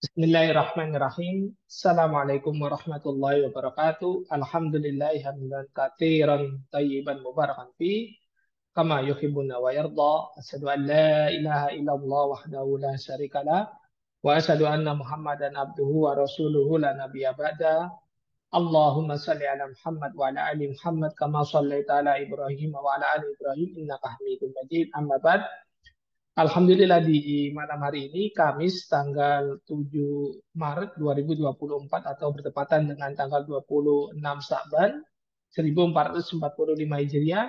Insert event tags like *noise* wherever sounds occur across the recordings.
Bismillahirrahmanirrahim. Assalamualaikum warahmatullahi wabarakatuh. Alhamdulillahi hamdan katiran tayyiban mubarakan fi. Kama yuhibbuna wa yarda. Asadu an la ilaha illallah wahdahu la syarikala Wa asadu anna muhammadan abduhu wa rasuluhu la nabiya ba'da. Allahumma salli ala Muhammad wa ala ali Muhammad kama salli ala Ibrahim wa ala ali Ibrahim innaka Hamidum Majid amma ba'd Alhamdulillah di malam hari ini Kamis tanggal 7 Maret 2024 atau bertepatan dengan tanggal 26 Saban 1445 Hijriah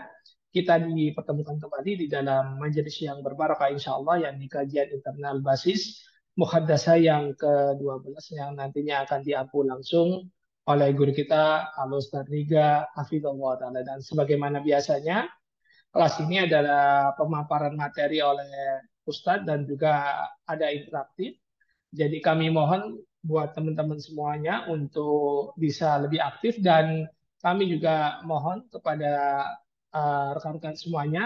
kita dipertemukan kembali di dalam majelis yang berbarokah insya Allah yang di kajian internal basis muhaddasa yang ke-12 yang nantinya akan diampu langsung oleh guru kita Al Ustaz Riga Afidullah Ta'ala dan sebagaimana biasanya Kelas ini adalah pemaparan materi oleh Ustadz dan juga ada interaktif. Jadi kami mohon buat teman-teman semuanya untuk bisa lebih aktif dan kami juga mohon kepada eh, rekan-rekan uh, semuanya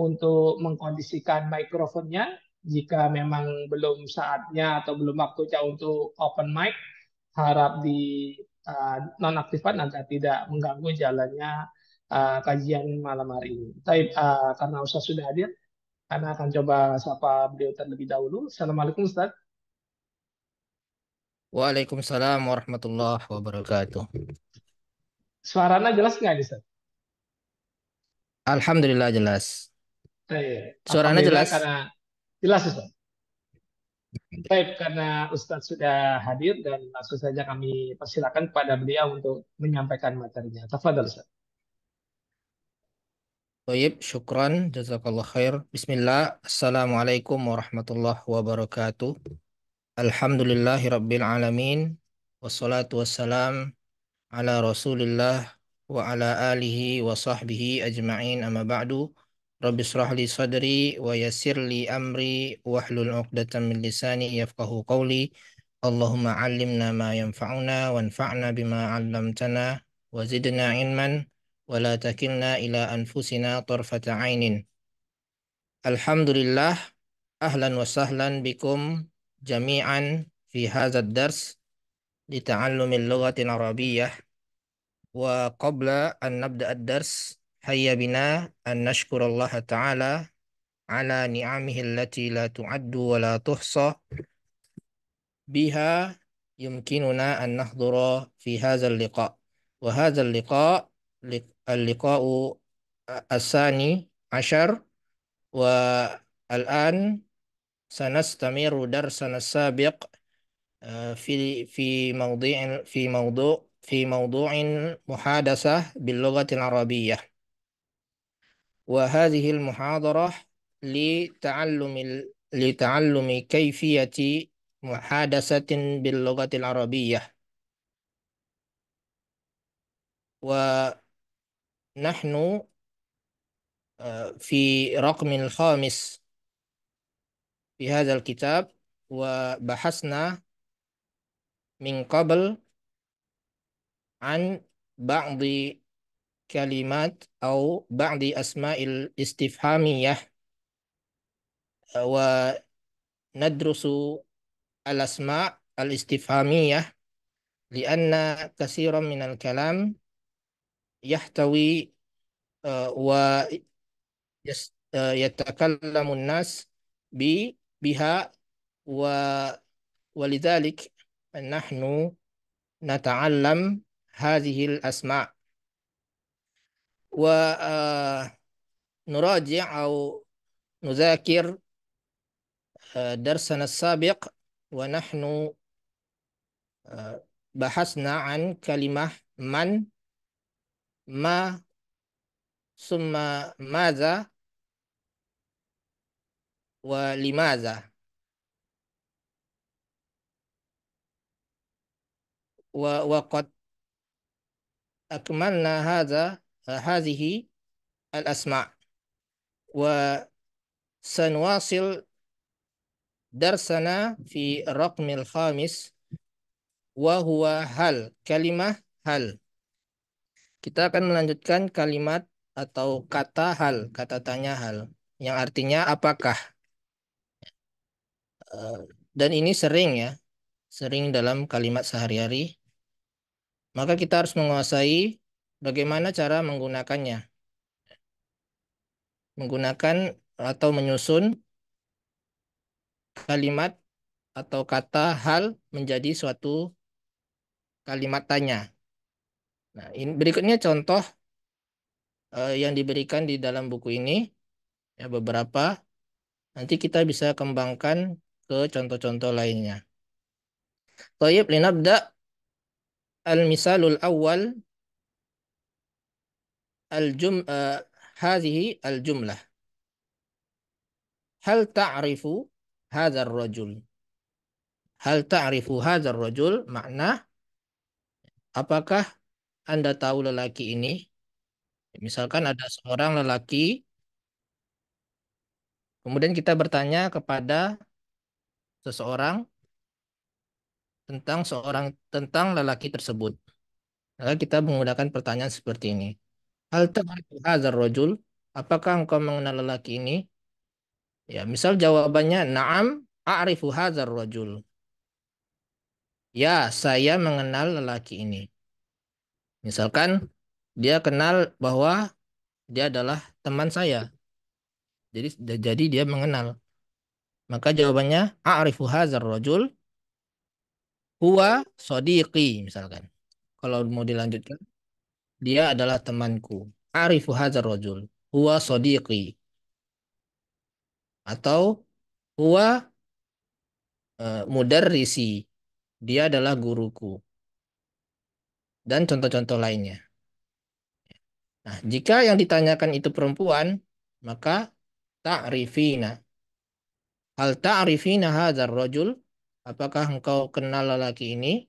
untuk mengkondisikan mikrofonnya jika memang belum saatnya atau belum waktunya untuk open mic harap di uh, nonaktifkan agar tidak mengganggu jalannya uh, kajian malam hari ini. Tapi uh, eh, karena Ustaz sudah hadir, karena akan coba sapa beliau terlebih dahulu. Assalamualaikum Ustaz. Waalaikumsalam warahmatullahi wabarakatuh. Suaranya jelas nggak Ustaz? Alhamdulillah jelas. Baik. Suaranya jelas. Karena jelas Ustaz. Baik, karena Ustadz sudah hadir dan langsung saja kami persilakan kepada beliau untuk menyampaikan materinya. Tafadhal Ustaz. طيب شكرا جزاك الله خير بسم الله السلام عليكم ورحمة الله وبركاته الحمد لله رب العالمين والصلاة والسلام على رسول الله وعلى آله وصحبه أجمعين أما بعد رب اشرح لي صدري ويسر لي أمري واحلل عقدة من لساني يفقه قولي اللهم علمنا ما ينفعنا وانفعنا بما علمتنا وزدنا علما ولا تكلنا إلى أنفسنا طرفة عين الحمد لله أهلا وسهلا بكم جميعا في هذا الدرس لتعلم اللغة العربية وقبل أن نبدأ الدرس هيا بنا أن نشكر الله تعالى على نعمه التي لا تعد ولا تحصى بها يمكننا أن نحضر في هذا اللقاء وهذا اللقاء اللقاء الثاني عشر والآن سنستمر درسنا السابق آه، في في موضوع في موضوع في موضوع محادثة باللغة العربية وهذه المحاضرة لتعلم لتعلم كيفية محادثة باللغة العربية و نحن آه، في رقم الخامس في هذا الكتاب وبحثنا من قبل عن بعض كلمات أو بعض أسماء الاستفهامية وندرس الأسماء الاستفهامية لأن كثيرا من الكلام يحتوي آه، ويتكلم آه، الناس بها ولذلك نحن نتعلم هذه الأسماء ونراجع آه، أو نذاكر درسنا السابق ونحن بحثنا عن كلمة من ما ثم ماذا ولماذا وقد أكملنا هذا هذه الأسماء وسنواصل درسنا في الرقم الخامس وهو هل كلمة هل Kita akan melanjutkan kalimat atau kata hal, kata tanya hal, yang artinya apakah. Eh, dan ini sering ya, sering dalam kalimat sehari-hari. Maka kita harus menguasai bagaimana cara menggunakannya. Menggunakan atau menyusun kalimat atau kata hal menjadi suatu kalimat tanya. Nah, ini berikutnya contoh uh, yang diberikan di dalam buku ini ya beberapa. Nanti kita bisa kembangkan ke contoh-contoh lainnya. Tayyib linabda al-misalul awal al-jum uh, eh, hadhihi al-jumlah. Hal ta'rifu hadzal rajul Hal ta'rifu hadzal rajul Makna apakah anda tahu lelaki ini? Misalkan ada seorang lelaki, kemudian kita bertanya kepada seseorang tentang seorang tentang lelaki tersebut. Maka kita menggunakan pertanyaan seperti ini. Hal ta'rifu Apakah engkau mengenal lelaki ini? Ya, misal jawabannya na'am a'rifu hadzal rajul. Ya, saya mengenal lelaki ini. Misalkan dia kenal bahwa dia adalah teman saya. Jadi jadi dia mengenal. Maka jawabannya a'rifu hazar rajul huwa sodiqi misalkan. Kalau mau dilanjutkan dia adalah temanku. A'rifu hazar rajul huwa sodiqi. Atau huwa uh, mudarrisi. Dia adalah guruku dan contoh-contoh lainnya. Nah, jika yang ditanyakan itu perempuan, maka ta'rifina. Hal ta'rifina hadzal rajul? Apakah engkau kenal lelaki ini?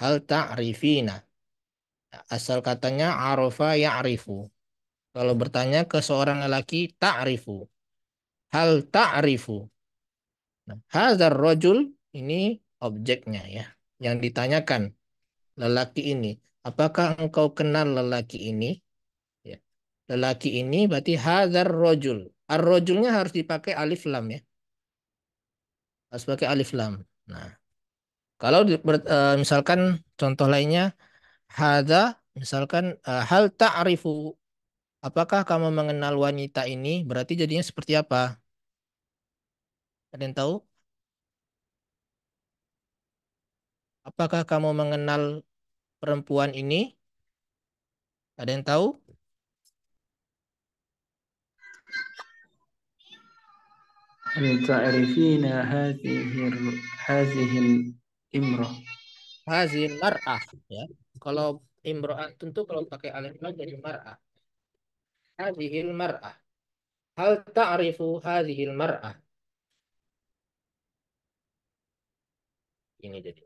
Hal ta'rifina. Asal katanya arafa ya'rifu. Kalau bertanya ke seorang lelaki, ta'rifu. Hal ta'rifu. Nah, hadzal rajul ini objeknya ya, yang ditanyakan lelaki ini. Apakah engkau kenal lelaki ini? Ya. Lelaki ini berarti hajar rojul. Ar-rojulnya harus dipakai alif lam ya. Harus pakai alif lam. Nah, kalau eh, misalkan contoh lainnya hada misalkan uh, hal ta'rifu apakah kamu mengenal wanita ini berarti jadinya seperti apa? Ada yang tahu? Apakah kamu mengenal perempuan ini? Ada yang tahu? Hal ta'rifina hazihil imrah? Hazihil mar'ah. Ya. Kalau imro'ah tentu kalau pakai alif lam jadi mar'ah. Hazihil mar'ah. Hal ta'rifu hazihil mar'ah? Ini jadi.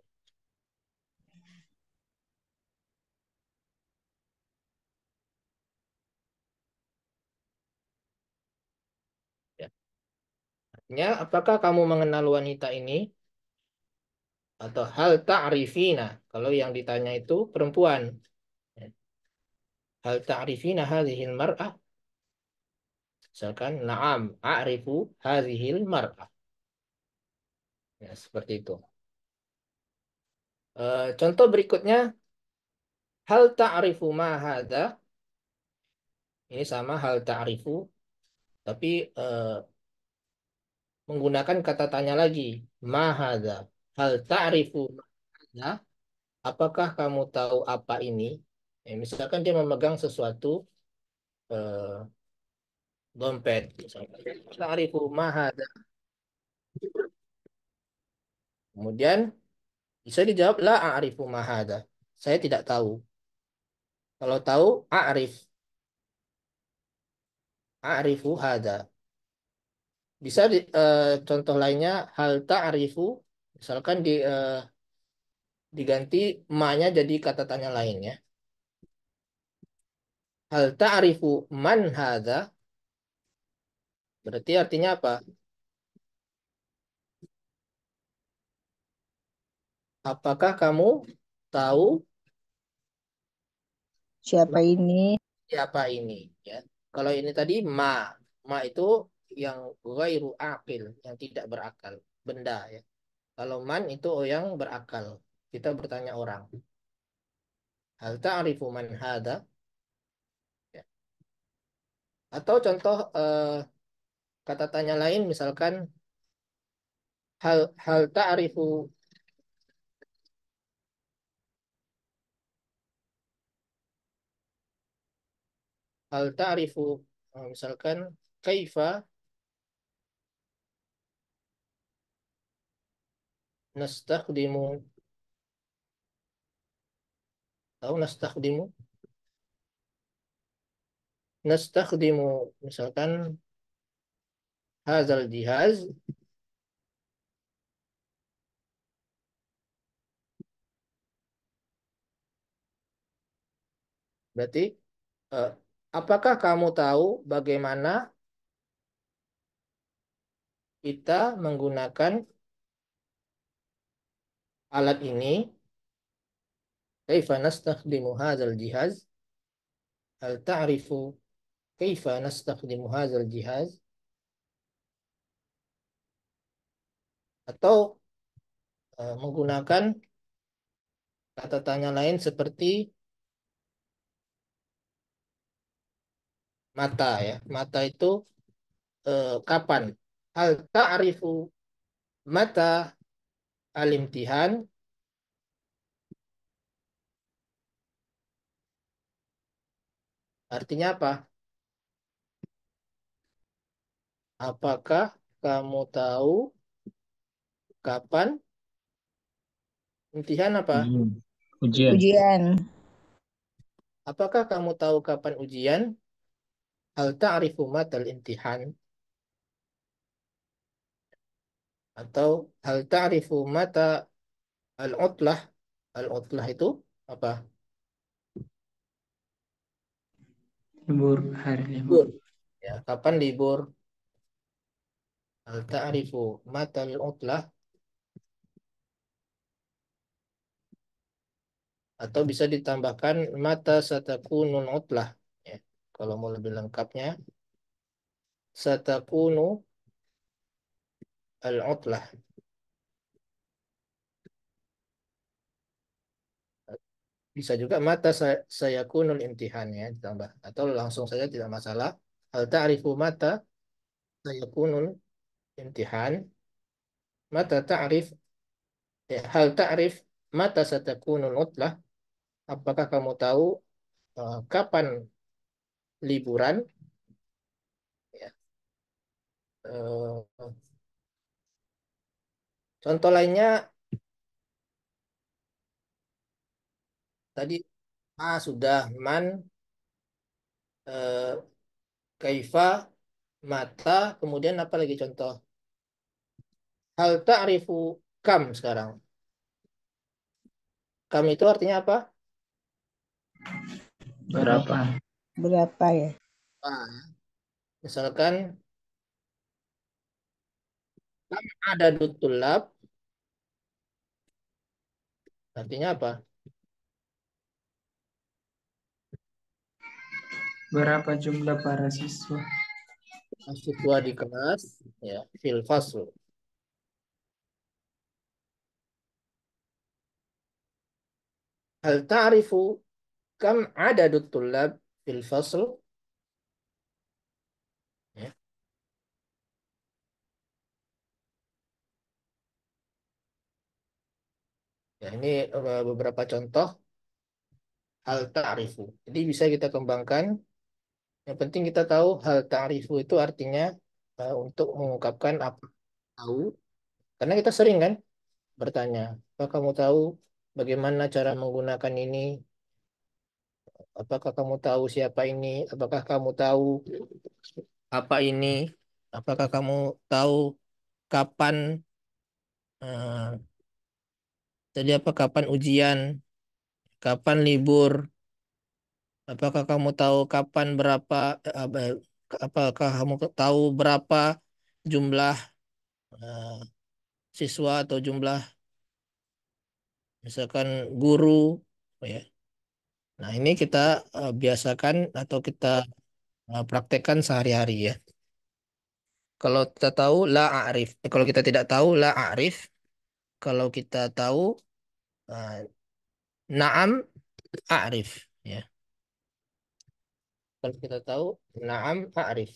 Ya, apakah kamu mengenal wanita ini? Atau hal ta'rifina. Kalau yang ditanya itu perempuan. Hal ta'rifina hadhil mar'ah? Misalkan, na'am, a'rifu hadhil mar'ah. Ya, seperti itu. E, contoh berikutnya, hal ta'rifu ma hadha? Ini sama hal ta'rifu, tapi E, menggunakan kata tanya lagi. Mahada. Hal ta'rifu mahada. Apakah kamu tahu apa ini? Ya, misalkan dia memegang sesuatu eh, dompet. Ta'rifu mahada. Kemudian bisa dijawab la a'rifu mahada. Saya tidak tahu. Kalau tahu a'rif. A'rifu hada bisa di, uh, contoh lainnya hal ta'rifu misalkan di uh, diganti ma-nya jadi kata tanya lainnya hal ta'rifu man hadza berarti artinya apa apakah kamu tahu siapa ini siapa ini ya kalau ini tadi ma ma itu yang ghairu aqil, yang tidak berakal, benda ya. Kalau man itu yang berakal. Kita bertanya orang. Hal ta'rifu man hada? Ya. Atau contoh uh, kata tanya lain misalkan hal hal ta'rifu hal ta'rifu misalkan kaifa نستخدم أو نستخدم نستخدم misalkan hazal jihaz berarti e, apakah kamu tahu bagaimana kita menggunakan alat ini kaifa nastakhdimu hadzal jihaz hal ta'rifu kaifa nastakhdimu hadzal jihaz atau uh, menggunakan kata tanya lain seperti mata ya mata itu uh, kapan hal ta'rifu mata al-imtihan Artinya apa? Apakah kamu tahu kapan imtihan apa? Hmm, ujian. Ujian. Apakah kamu tahu kapan ujian? Hal ta'rifu matal imtihan? atau hal ta'rifu mata al-utlah al-utlah itu apa libur hari libur ya kapan libur hal ta'rifu mata al-utlah atau bisa ditambahkan mata satakunul utlah ya kalau mau lebih lengkapnya satakunu al-utlah. Bisa juga mata saya, kunul imtihan ya ditambah atau langsung saja tidak masalah. Hal ta'rifu mata saya kunul imtihan. Mata ta'rif ya, hal ta'rif mata satakunul utlah. Apakah kamu tahu uh, kapan liburan? Ya. Uh, Contoh lainnya tadi ah sudah man eh, kaifa mata kemudian apa lagi contoh hal ta'rifu kam sekarang kam itu artinya apa berapa berapa ya misalkan kam ada dutulab Artinya apa? Berapa jumlah para siswa? Siswa di kelas, ya, fil fasl. Hal ta'rifu kam adadut tulab fil fasl? Ya, ini eh, beberapa contoh hal ta'rifu. Jadi bisa kita kembangkan. Yang penting kita tahu hal ta'rifu itu artinya uh, untuk mengungkapkan apa tahu. Karena kita sering kan bertanya, apa kamu tahu bagaimana cara menggunakan ini? Apakah kamu tahu siapa ini? Apakah kamu tahu apa ini? Apakah kamu tahu kapan uh, jadi apa kapan ujian? Kapan libur? Apakah kamu tahu kapan berapa apakah kamu tahu berapa jumlah eh, siswa atau jumlah misalkan guru oh ya. Nah, ini kita eh, biasakan atau kita uh, praktekkan sehari-hari ya. Kalau kita tahu la arif, kalau kita tidak tahu la arif kalau kita tahu uh, naam a'rif ya. Kalau kita tahu naam a'rif.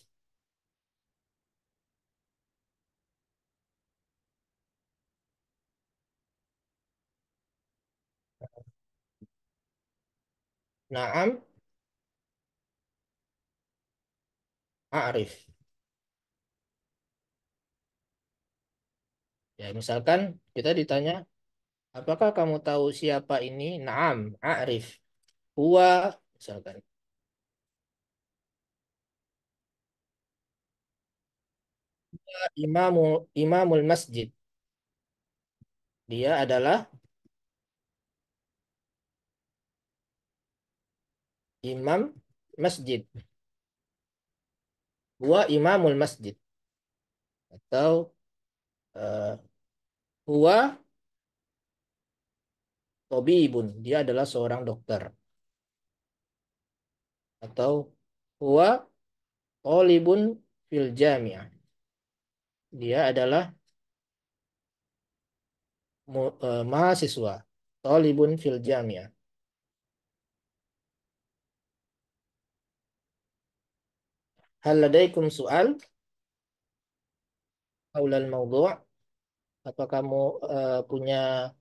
Naam a'rif. Ya, misalkan kita ditanya, apakah kamu tahu siapa ini? Naam, a'rif. Huwa, misalkan. Huwa imamul, imamul masjid. Dia adalah imam masjid. Huwa imamul masjid. Atau uh, huwa tabibun. Dia adalah seorang dokter. Atau huwa talibun fil jami'ah. Dia adalah e, mahasiswa. Talibun fil jami'ah. Hal ladaikum su'al? Haulal mawdu' atau kamu uh, punya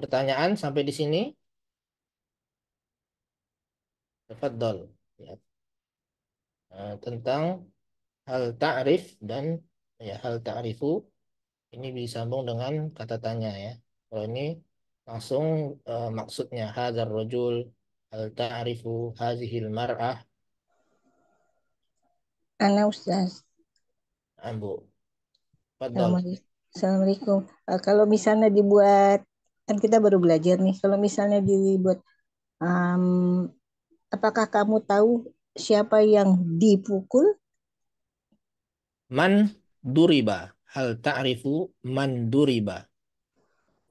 pertanyaan sampai di sini? Tafadhol. Ya. Uh, tentang hal ta'rif dan ya hal ta'rifu ini disambung dengan kata tanya ya. Kalau ini langsung uh, maksudnya hadzal rajul hal ta'rifu hazihil mar'ah Ana Ustaz. Ambu. Nah, Fadhol. Assalamualaikum. Uh, kalau misalnya dibuat kan kita baru belajar nih. Kalau misalnya dibuat um, apakah kamu tahu siapa yang dipukul? Man duriba. Hal ta'rifu man duriba.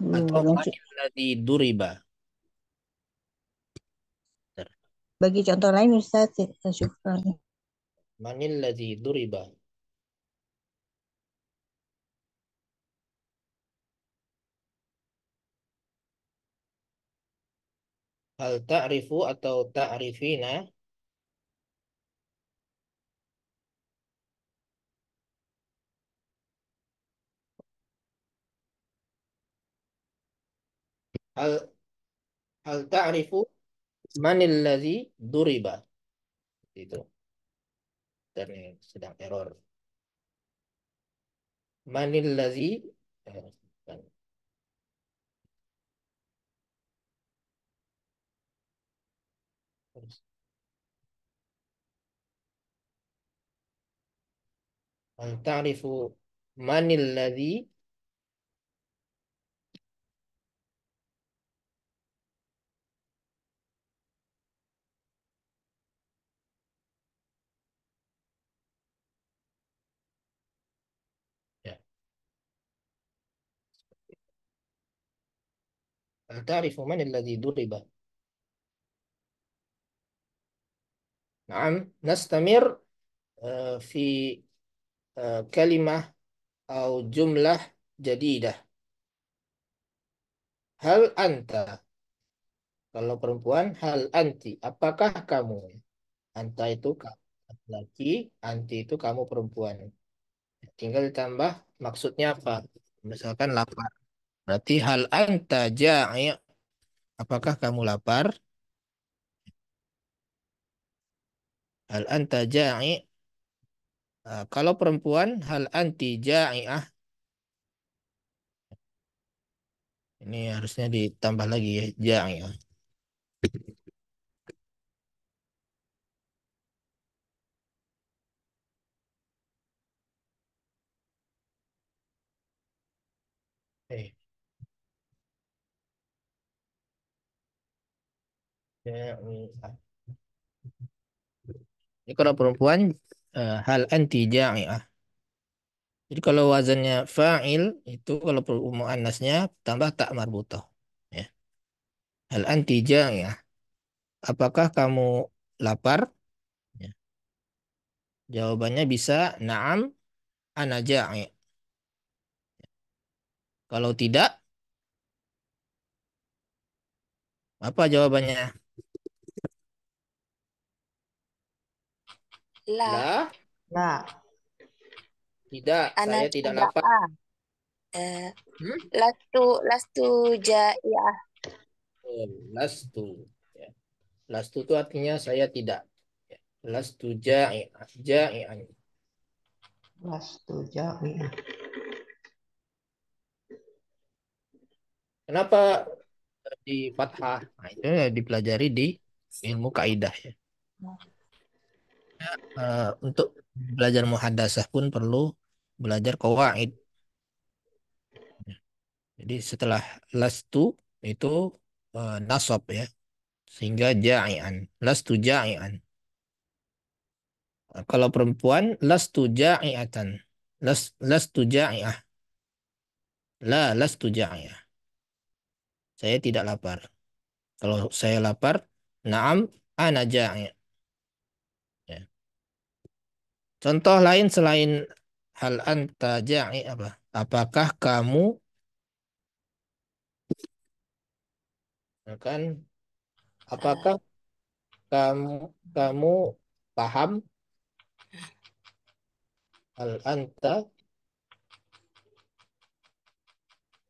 Hmm, atau man di duriba. Bagi contoh lain Ustaz, syukran. Manil ladhi duriba. Hal ta'rifu atau ta'rifina. Hal hal ta'rifu manil ladzi duriba. Itu. Dan sedang error. Manil ladzi eh. أن تعرف من الذي هل تعرف من الذي ضرب؟ نعم نستمر آه، في Eh, kalimah atau jumlah jadidah. Hal anta. Kalau perempuan, hal anti. Apakah kamu? Anta itu kamu laki, anti itu kamu perempuan. Tinggal ditambah maksudnya apa? Misalkan lapar. Berarti hal anta ja'i. Apakah kamu lapar? Hal anta ja'i Eh, kalau perempuan hal anti ja'iah ini harusnya ditambah lagi ya ja'iah. Eh. Ini kalau perempuan Eh, hal anti ja'i'ah. Jadi kalau wazannya fa'il itu kalau perlu muannasnya tambah tak marbutoh. Ya. Hal anti ja'i'ah. Apakah kamu lapar? Ya. Jawabannya bisa na'am ana ja'i. Ya. Kalau tidak apa jawabannya? La. La. Tidak, Ana saya tidak lapar. Uh, hmm? Eh, lastu, lastu ya. Oh, lastu. Ya. Lastu itu artinya saya tidak. Ya. ja jai'ah. Jai'an. Lastu ya. Kenapa eh, di fathah? Nah, itu dipelajari di ilmu kaidah ya. Nah uh, untuk belajar muhadasah pun perlu belajar kawaid. Jadi setelah lastu itu uh, nasab ya. Sehingga ja'ian. Lastu ja'ian. Eh, kalau perempuan lastu ja'iatan. Las, lastu ja'iah. La lastu ja'iah. Saya tidak lapar. Kalau saya lapar, na'am ana ja'iah. Contoh lain selain hal anta ja'i apa? Apakah kamu kan apakah kamu kamu paham hal anta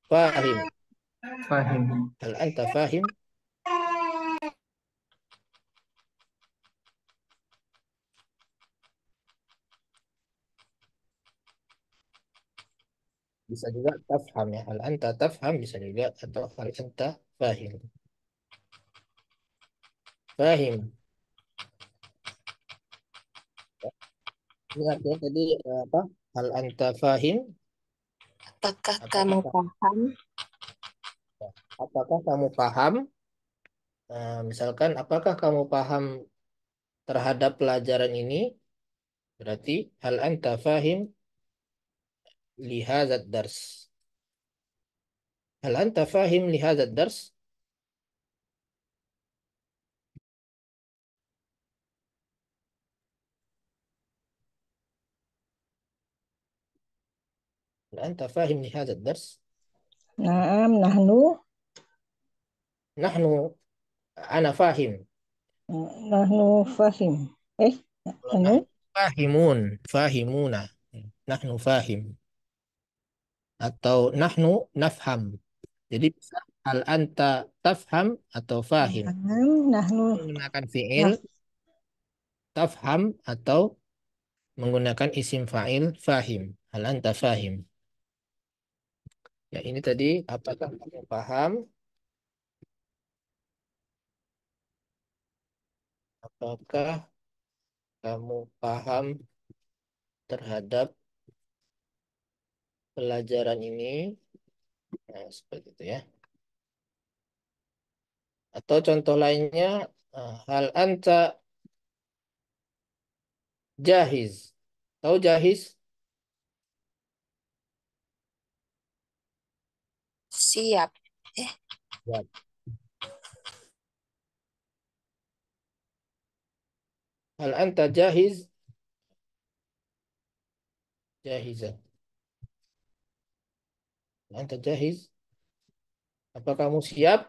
fahim fahim hal anta fahim bisa juga tafham ya hal anta tafham bisa juga atau hal anta fahim fahim ini artinya tadi eh, apa hal anta fahim apakah, apakah kamu paham ya. apakah kamu paham nah, misalkan apakah kamu paham terhadap pelajaran ini berarti hal anta fahim لهذا الدرس هل أنت فاهم لهذا الدرس؟ هل أنت فاهم لهذا الدرس؟ نعم نحن نحن أنا فاهم نحن فاهم إيه نحن فاهمون فاهمون نحن فاهم atau nahnu nafham. Jadi bisa hal anta tafham atau fahim. Nahnu menggunakan fiil nah. tafham atau menggunakan isim fa'il fahim. Hal anta fahim. Ya, ini tadi apakah kamu paham? Apakah kamu paham terhadap pelajaran ini nah, seperti itu ya atau contoh lainnya eh, hal anta jahiz tahu jahiz siap eh siap. Ya. hal anta jahiz jahizah Anta nah, jahiz? Apa kamu siap?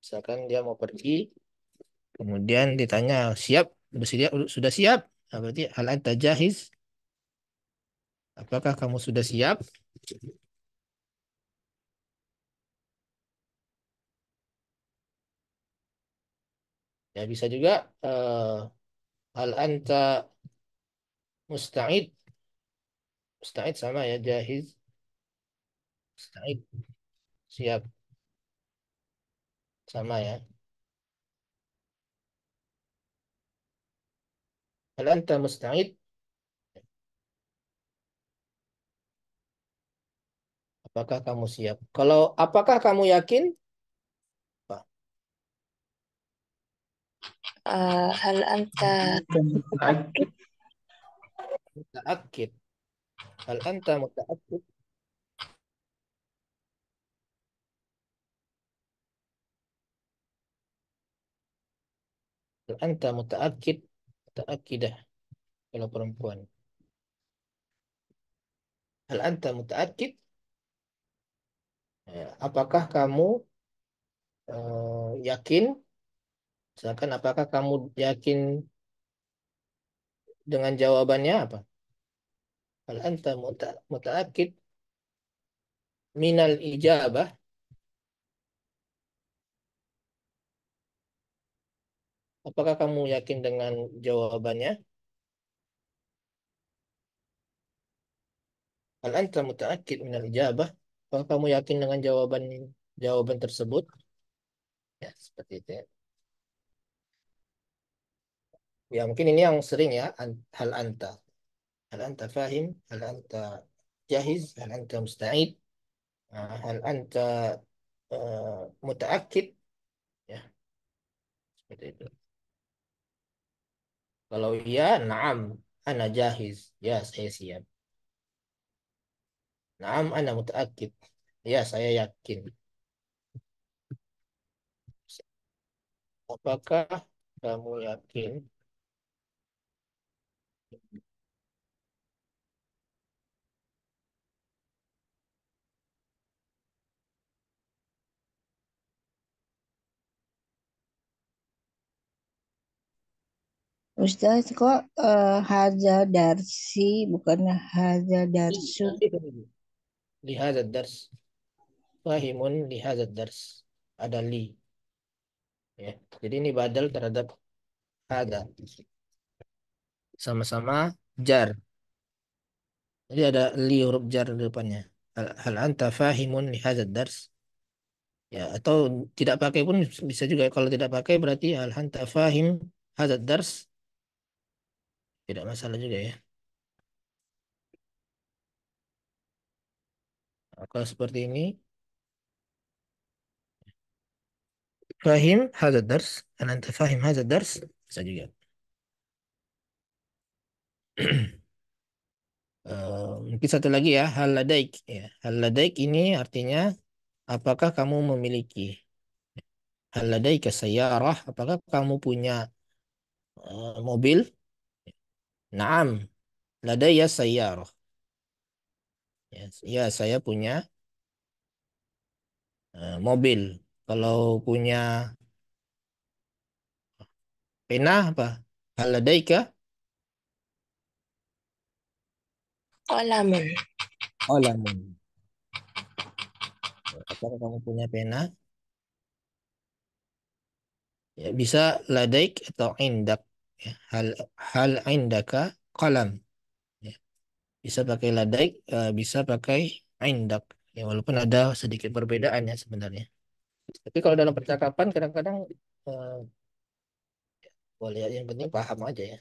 Misalkan dia mau pergi, kemudian ditanya siap, bersedia, sudah siap? Nah, berarti hal anta jahiz? Apakah kamu sudah siap? Ya bisa juga uh, hal anta musta'id musta'id sama ya jahiz Said. Siap. Sama ya. Hal anta musta'id? Apakah kamu siap? Kalau apakah kamu yakin? Apa? Uh, ah, hal anta musta'id? Hal anta muta'akkid? Anta muta'akid, muta'akidah kalau perempuan. Hal anta muta'akid? Ya, apakah kamu uh, yakin? Misalkan apakah kamu yakin dengan jawabannya apa? Hal anta muta'akid minal ijabah Apakah kamu yakin dengan jawabannya? Hal anta muta'akid minal ijabah? Apakah kamu yakin dengan jawaban jawaban tersebut? Ya, seperti itu ya. ya mungkin ini yang sering ya, hal anta. Hal anta fahim, hal anta jahiz, hal anta musta'id, ah, hal anta uh, eh, muta'akid. Ya, seperti itu. Kalau iya, naam, ana jahiz. Ya, saya siap. Naam, ana muta'akid. Ya, saya yakin. Apakah kamu yakin? Ustaz kok uh, eh, haza darsi bukan haza darsu. Iya, iya, iya. Li haza dars. Fahimun li haza dars. Ada li. Ya. Jadi ini badal terhadap haza. Sama-sama jar. Jadi ada li huruf jar di depannya. Hal anta fahimun li haza dars. Ya, atau tidak pakai pun bisa juga. Kalau tidak pakai berarti hal anta fahim haza dars tidak masalah juga ya atau nah, kalau seperti ini fahim hadad dars an anta fahim hadad dars bisa juga *clears throat* eh, mungkin satu lagi ya hal ladaik ya hal ladaik ini artinya apakah kamu memiliki hal ladaika sayyarah apakah kamu punya uh, mobil Naam, ladaya sayyarah. Ya, ya, saya punya uh, mobil. Kalau punya pena apa? Hal ladaika? Olamun. Olamin. Apakah kamu punya pena? Ya, bisa ladaik atau indak ya, hal hal indaka kolam ya. bisa pakai ladaik uh, eh, bisa pakai indak ya walaupun ada sedikit perbedaan ya sebenarnya tapi kalau dalam percakapan kadang-kadang uh, boleh yang penting paham aja ya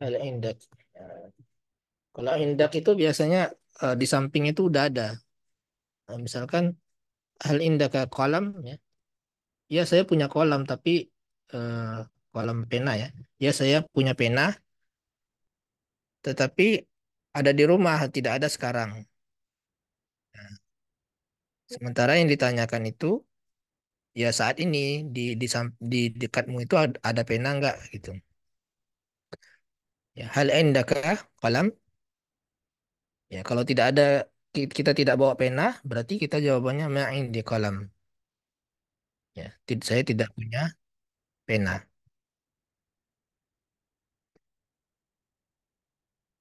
hal indak ya. kalau indak itu biasanya uh, di samping itu udah ada nah, misalkan hal indaka kolam ya ya saya punya kolam tapi uh, kolam pena ya ya saya punya pena tetapi ada di rumah tidak ada sekarang nah, sementara yang ditanyakan itu ya saat ini di di, di dekatmu itu ada, ada pena nggak gitu ya hal indaka kolam ya kalau tidak ada kita tidak bawa pena, berarti kita jawabannya ma'in di kolam. Ya, saya tidak punya pena.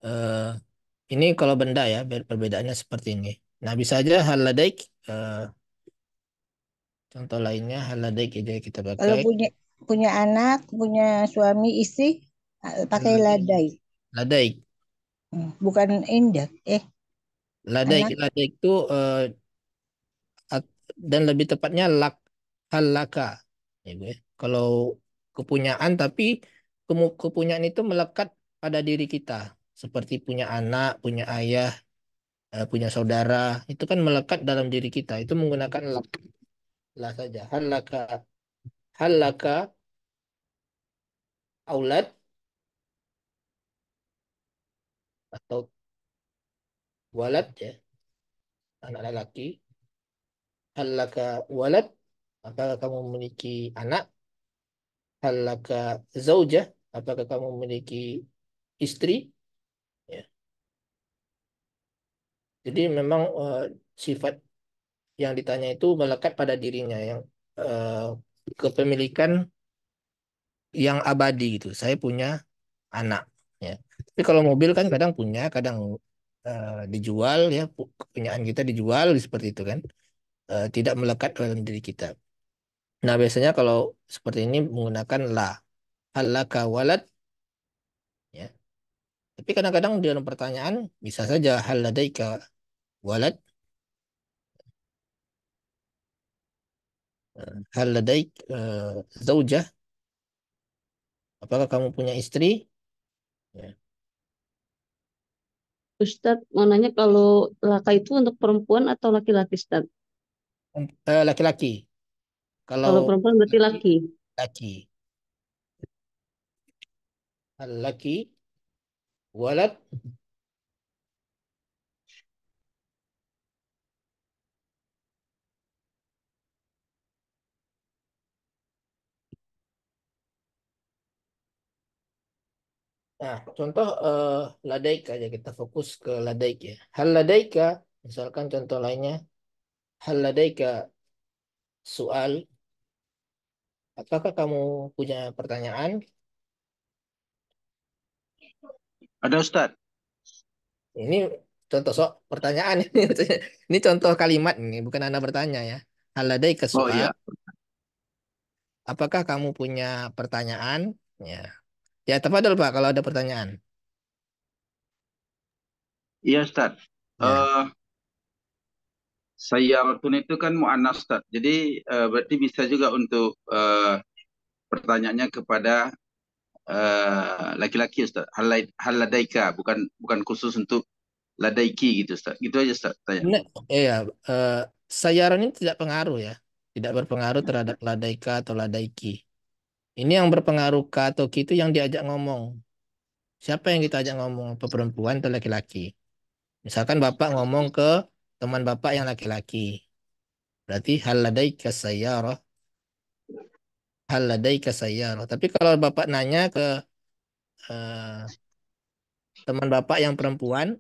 Uh, ini kalau benda ya, perbedaannya seperti ini. Nah, bisa aja hal ladaik. Uh, eh, contoh lainnya hal ladaik aja kita pakai. Kalau punya punya anak, punya suami, istri, eh, pakai ladaik. Ladaik. Hmm, bukan indak, eh. Ladaik, Ayat. ladaik itu uh, dan lebih tepatnya lak halaka. Ya, gue ya. Kalau kepunyaan tapi kepunyaan itu melekat pada diri kita seperti punya anak, punya ayah, uh, punya saudara, itu kan melekat dalam diri kita. Itu menggunakan lak lah saja. Halaka halaka aulad atau walad ya anak lelaki halaka walad apakah kamu memiliki anak halaka zaujah apakah kamu memiliki istri ya. jadi memang uh, sifat yang ditanya itu melekat pada dirinya yang uh, kepemilikan yang abadi gitu saya punya anak ya tapi kalau mobil kan kadang punya kadang Eh, dijual ya kepunyaan kita dijual seperti itu kan uh, tidak melekat dalam diri kita nah biasanya kalau seperti ini menggunakan la halaka walad ya tapi kadang-kadang di dalam pertanyaan bisa saja hal ladaika walad eh, hal ladaik uh, zaujah apakah kamu punya istri ya. Ustadz mau nanya kalau laka itu untuk perempuan atau laki-laki Ustadz? Eh, eh, laki-laki. Kalau, Kalau perempuan berarti laki. laki, laki, walad Nah, contoh uh, eh, ladaika aja kita fokus ke ladaik ya. Hal ladaika, misalkan contoh lainnya, hal ladaika soal. Apakah kamu punya pertanyaan? Ada Ustadz. Ini contoh so pertanyaan ini. *laughs* ini contoh kalimat ini, bukan Anda bertanya ya. Hal ladaika soal. Oh, iya. Apakah kamu punya pertanyaan? Ya, Ya, tafadhol Pak kalau ada pertanyaan. Iya, Ustaz. Ya. Uh, itu kan mu'annas, Ustaz. Jadi uh, berarti bisa juga untuk uh, pertanyaannya kepada laki laki-laki, Ustaz. Hal ladaika, bukan bukan khusus untuk ladaiki gitu, Ustaz. Gitu aja, Ustaz. Tanya. Nah, iya, uh, sayaran ini tidak pengaruh ya. Tidak berpengaruh terhadap ladaika atau ladaiki. Ini yang berpengaruh ke atau yang diajak ngomong. Siapa yang kita ajak ngomong? Apa perempuan atau laki-laki? Misalkan bapak ngomong ke teman bapak yang laki-laki. Berarti hal ladaika sayyarah. Hal ladaika sayyarah. Tapi kalau bapak nanya ke uh, teman bapak yang perempuan,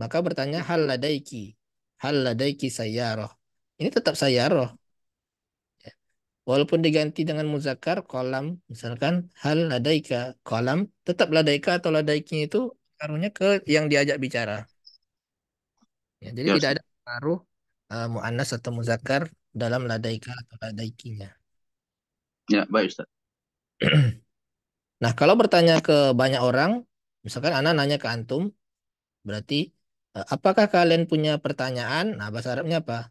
maka bertanya hal ladaiki. Hal ladaiki sayaro. Ini tetap sayaro. Walaupun diganti dengan muzakkar kolam, misalkan hal ladaika kolam, tetap ladaika atau ladaikinya itu pengaruhnya ke yang diajak bicara. Ya, jadi yes. Iya tidak ada pengaruh uh, muannas atau muzakkar dalam ladaika atau ladaikinya. Ya, baik Ustaz. *clears throat* nah, kalau bertanya ke banyak orang, misalkan anak nanya ke antum, berarti uh, apakah kalian punya pertanyaan? Nah, bahasa Arabnya apa?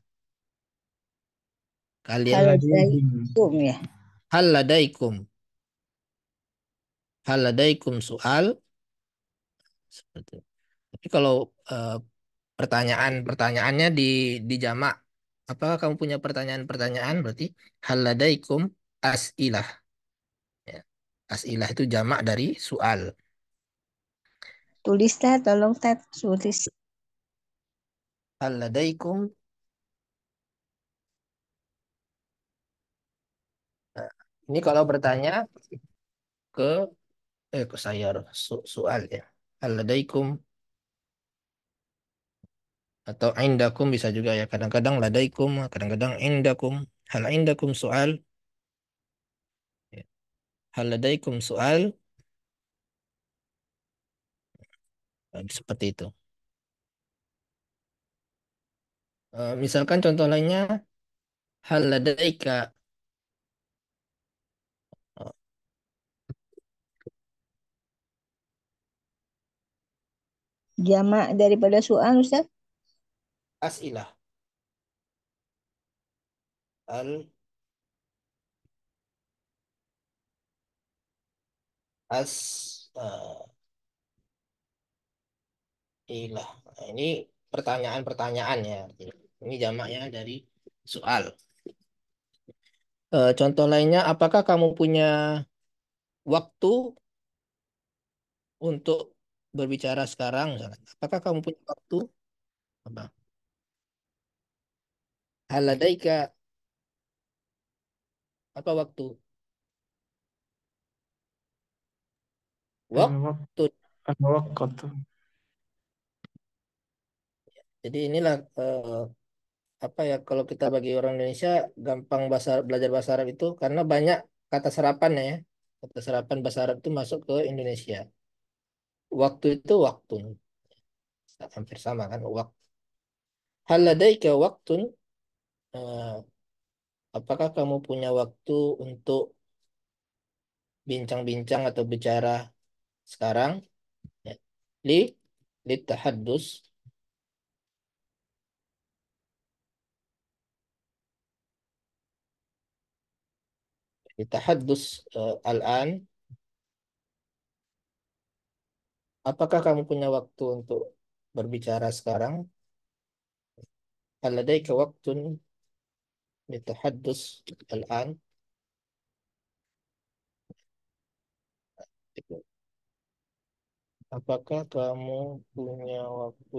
Kalian haladaikum ya. Haladaikum. Haladaikum soal. Seperti. Tapi kalau uh, eh, pertanyaan-pertanyaannya di di jamak. Apakah kamu punya pertanyaan-pertanyaan? Berarti haladaikum asilah. Ya. Asilah itu jamak dari soal. Tulislah tolong Tat, tulis. Haladaikum Ini kalau bertanya ke eh ke saya so, soal ya. Aladaikum atau indakum bisa juga ya. Kadang-kadang ladaikum, kadang-kadang indakum. Hal indakum soal. Ya. Hal ladaikum soal. Nah, seperti itu. Eh, misalkan contoh lainnya hal ladaika Jamak daripada soal Ustaz? As'ilah. Al As uh, ilah. Nah, ini pertanyaan-pertanyaan ya. Ini jamaknya dari soal. Uh, eh, contoh lainnya, apakah kamu punya waktu untuk berbicara sekarang misalkan, hmm. apakah kamu punya waktu? Apa? Haladaika apa waktu? Waktu. Waktu. Jadi inilah eh, apa ya kalau kita bagi orang Indonesia gampang bahasa belajar bahasa Arab itu karena banyak kata serapan ya. Kata serapan bahasa Arab itu masuk ke Indonesia waktu itu waktu hampir sama kan waktu hal ladaika ke waktu, eh, apakah kamu punya waktu untuk bincang-bincang atau bicara sekarang ya, li li tahaddus li tahaddus eh, al-an Apakah kamu punya waktu untuk berbicara sekarang? Aladaika waktun litahaddus al-an? Apakah kamu punya waktu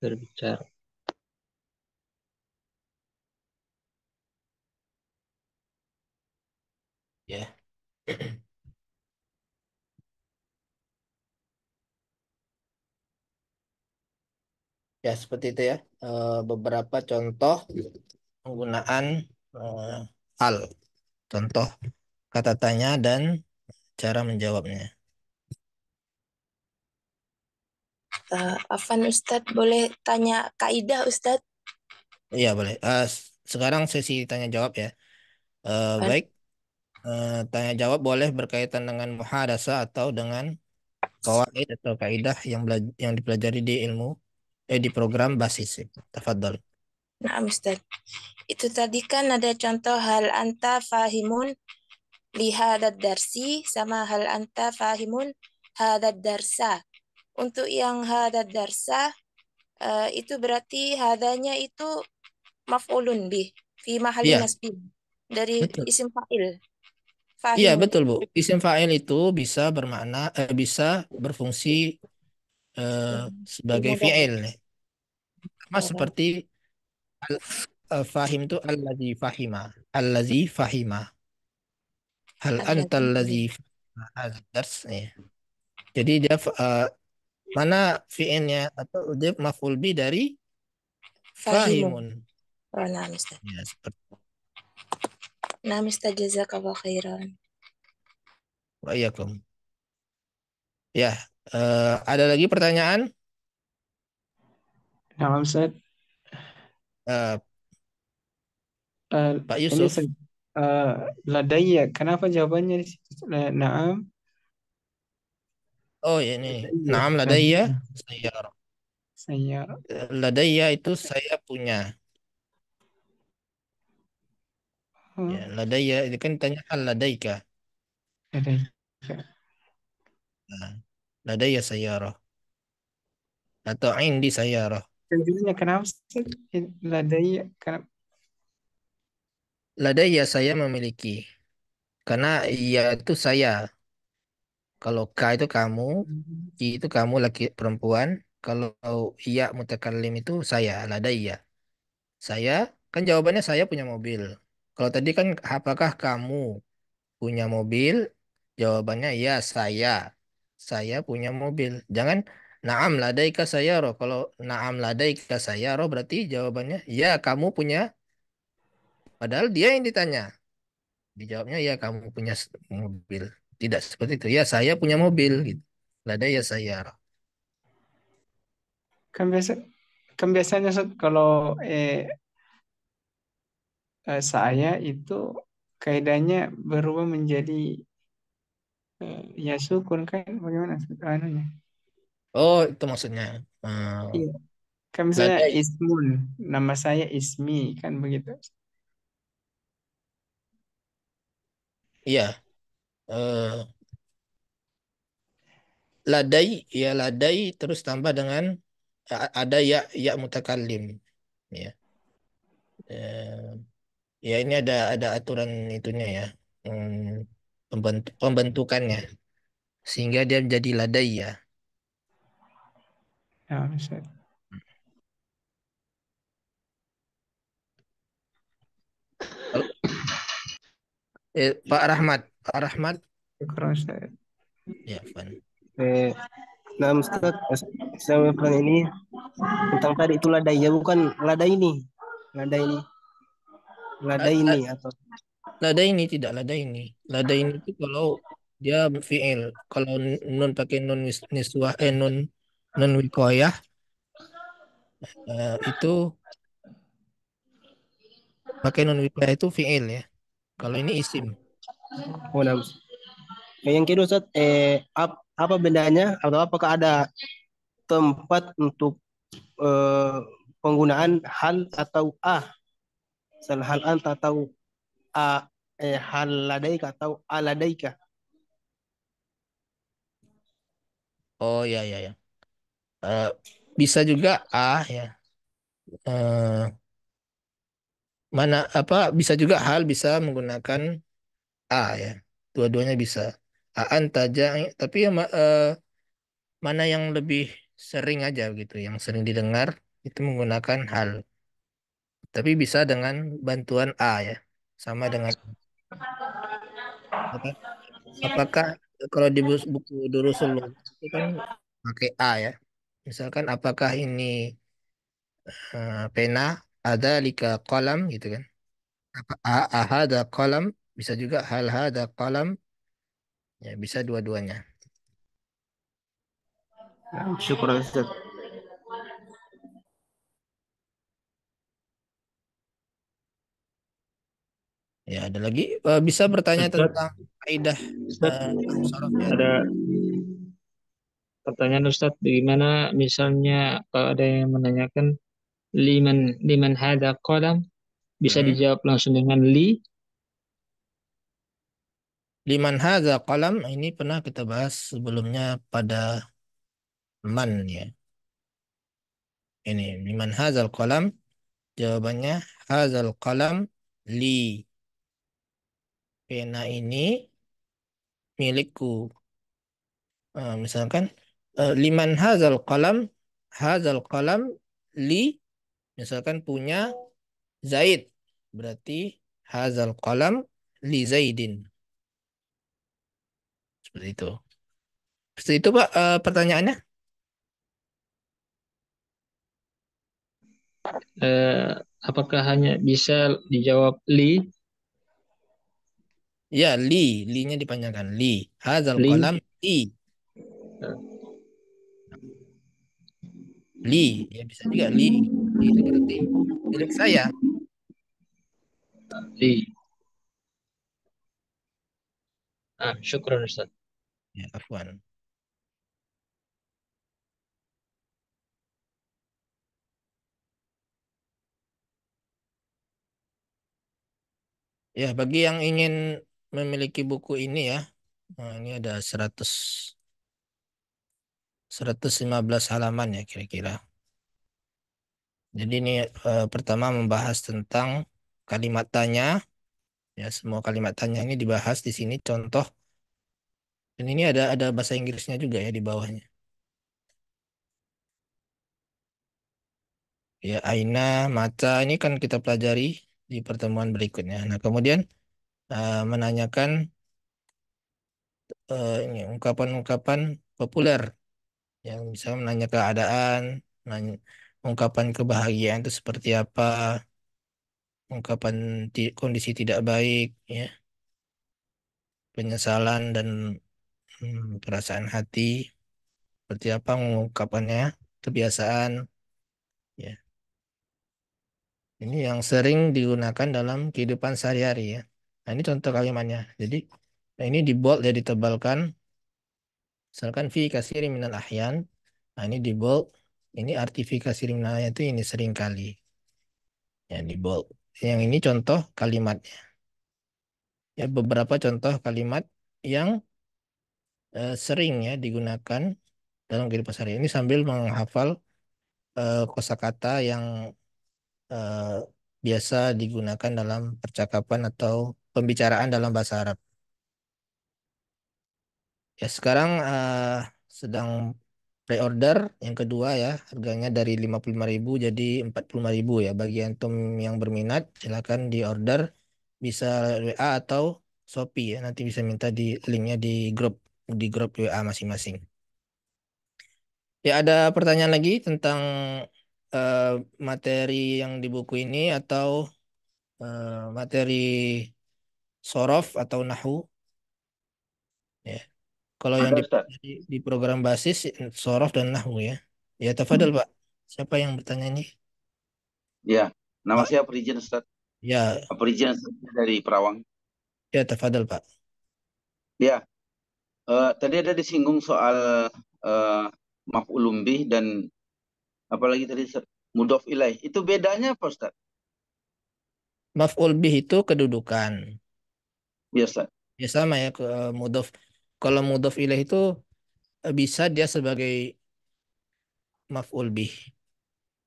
berbicara? Ya. Yeah. Ya, seperti itu ya. Eh, beberapa contoh penggunaan eh, hal. Contoh kata tanya dan cara menjawabnya. Uh, Afan Ustadz, boleh tanya kaidah Ustadz? Iya, boleh. Uh, sekarang sesi tanya jawab ya. Uh, baik, Eh, tanya jawab boleh berkaitan dengan muhadasa atau dengan kawaid atau kaidah yang yang dipelajari di ilmu eh di program basis. Tafadhol. Nah, Ustaz. Itu tadi kan ada contoh hal anta fahimun lihadad darsi sama hal anta fahimun hadad darsa. Untuk yang hadad darsa uh, itu berarti hadanya itu maf'ulun bi, fi mahalli yeah. nasbi dari Betul. isim fa'il. Fa'il. Iya, betul, Bu. Isim fa'il itu bisa bermakna eh, bisa berfungsi eh, sebagai fi'il. Sama iya, seperti al, al eh, fahim itu allazi fahima, allazi fahima. Hal al allazi dars ya. Jadi dia uh, mana fi'ilnya atau dia maf'ul bi dari fahimun. Fahim. Ya, seperti نعم استجزاك الله khairan. Wa iyyakum. Ya, eh, ada lagi pertanyaan? Nah, Ustaz. Eh, eh Pak Yusuf. Uh, eh, ladaya, Kenapa jawabannya di situ? Naam. Oh, ya, ini. Ya. Naam ladaya, Saya Saya ladayya itu saya punya. Ya, hmm. ladaya itu kan tanya kan ladaika. Ladaika. saya nah, ladaya sayarah. Atau indi sayarah. Judulnya kenapa sih? Ladaya kenapa? Ladaya saya memiliki. Karena ia itu saya. Kalau ka itu kamu, ki itu kamu laki perempuan. Kalau ia mutakalim itu saya, ladaya. Saya, kan jawabannya saya punya mobil. Kalau tadi kan apakah kamu punya mobil? Jawabannya ya saya. Saya punya mobil. Jangan naam ladaika saya sayaro. Kalau naam ladaika saya sayaro berarti jawabannya ya kamu punya. Padahal dia yang ditanya. Dijawabnya ya kamu punya mobil. Tidak seperti itu. Ya saya punya mobil gitu. Ladaya sayaro. Kan biasa kan biasanya kalau eh, Eh, saya itu kaidahnya berubah menjadi uh, ya sukun kan bagaimana anunya oh itu maksudnya uh, iya. kan misalnya ismun nama saya ismi kan begitu iya uh, ladai ya ladai terus tambah dengan ada ya ya mutakalim, ya uh, Ya ini ada ada aturan itunya ya. Hmm, pembentuk, pembentukannya sehingga dia menjadi ladai ya. Ya, misalnya. Eh, Pak Rahmat, Pak Rahmat. Kurang saya. Ya, Pan. Eh, nah, Ustaz, saya ini tentang tadi itu ladai ya, bukan ladai ini. Ladai ini lada ini atau lada ini tidak lada ini lada ini itu kalau dia fiil kalau non pakai non niswah eh non non wikoyah uh, itu pakai non wikoyah itu fiil ya kalau ini isim oh nah. yang kedua Ustaz eh ap, apa bedanya atau apakah ada tempat untuk eh, penggunaan hal atau ah Misal hal anta tahu a eh, hal ladaika atau aladaika. Oh ya ya ya. Uh, bisa juga a ah, ya. Uh, mana apa bisa juga hal bisa menggunakan a ya. Dua-duanya bisa. A anta tapi uh, mana yang lebih sering aja gitu, yang sering didengar itu menggunakan hal. Tapi bisa dengan bantuan A ya. Sama dengan Apakah kalau di buku Durusul itu kan pakai A ya. Misalkan apakah ini uh, pena ada lika kolam gitu kan. Apa A ada kolam bisa juga hal ada kolam ya bisa dua-duanya. Ya, syukur Ustaz. Ya, ada lagi uh, bisa bertanya Ustaz. tentang aida uh, eh, Ada pertanyaan Ustaz, bagaimana misalnya kalau ada yang menanyakan liman liman hada kolam bisa hmm. dijawab langsung dengan li liman hada kolam ini pernah kita bahas sebelumnya pada man ya ini liman hazal kolam jawabannya hazal kolam li pena ini milikku. Uh, misalkan uh, liman hazal kolam hazal kolam li misalkan punya Zaid berarti hazal kolam li Zaidin. Seperti itu. Seperti itu Pak uh, pertanyaannya. Uh, apakah hanya bisa dijawab li Ya, li. Li-nya dipanjangkan. Li. Hazal li. kolam li. Li. Ya, bisa juga li. Li itu berarti milik saya. Li. Ah, syukur Ustaz. Ya, afwan. Ya, bagi yang ingin memiliki buku ini ya. Nah, ini ada 100 115 halaman ya kira-kira. Jadi ini e, pertama membahas tentang kalimat tanya. Ya, semua kalimat tanya ini dibahas di sini contoh. Dan ini ada ada bahasa Inggrisnya juga ya di bawahnya. Ya, Aina, Mata ini kan kita pelajari di pertemuan berikutnya. Nah, kemudian uh, menanyakan ungkapan eh, ungkapan-ungkapan populer yang bisa menanya keadaan, menanya, ungkapan kebahagiaan itu seperti apa, ungkapan kondisi tidak baik, ya, penyesalan dan hmm, perasaan hati, seperti apa ungkapannya, kebiasaan, ya. Ini yang sering digunakan dalam kehidupan sehari-hari ya. Nah, ini contoh kalimatnya. Jadi nah ini di bold ya ditebalkan. Misalkan fi kasiri minal ahyan. Nah, ini di bold. Ini arti fi kasiri minal ahyan itu ini sering kali. Ya di bold. Yang ini contoh kalimatnya. Ya beberapa contoh kalimat yang eh, sering ya digunakan dalam kehidupan sehari ini sambil menghafal eh, kosakata yang eh, biasa digunakan dalam percakapan atau pembicaraan dalam bahasa Arab. Ya, sekarang uh, sedang pre-order yang kedua ya, harganya dari 55.000 jadi 45.000 ya. Bagi antum yang berminat silakan di-order bisa WA atau Shopee ya. Nanti bisa minta di linknya di grup di grup WA masing-masing. Ya, ada pertanyaan lagi tentang uh, materi yang di buku ini atau uh, materi sorof atau nahu ya kalau yang di, di, program basis sorof dan nahu ya ya tafadil hmm. pak siapa yang bertanya ini ya nama saya perizinan Ustaz ya perizinan dari Perawang ya tafadil pak ya uh, tadi ada disinggung soal uh, dan apalagi tadi mudof ilaih itu bedanya apa Ustaz maf'ul itu kedudukan biasa. Ya sama ya ke eh, mudof. Kalau mudof ilaih itu eh, bisa dia sebagai maf'ul bih.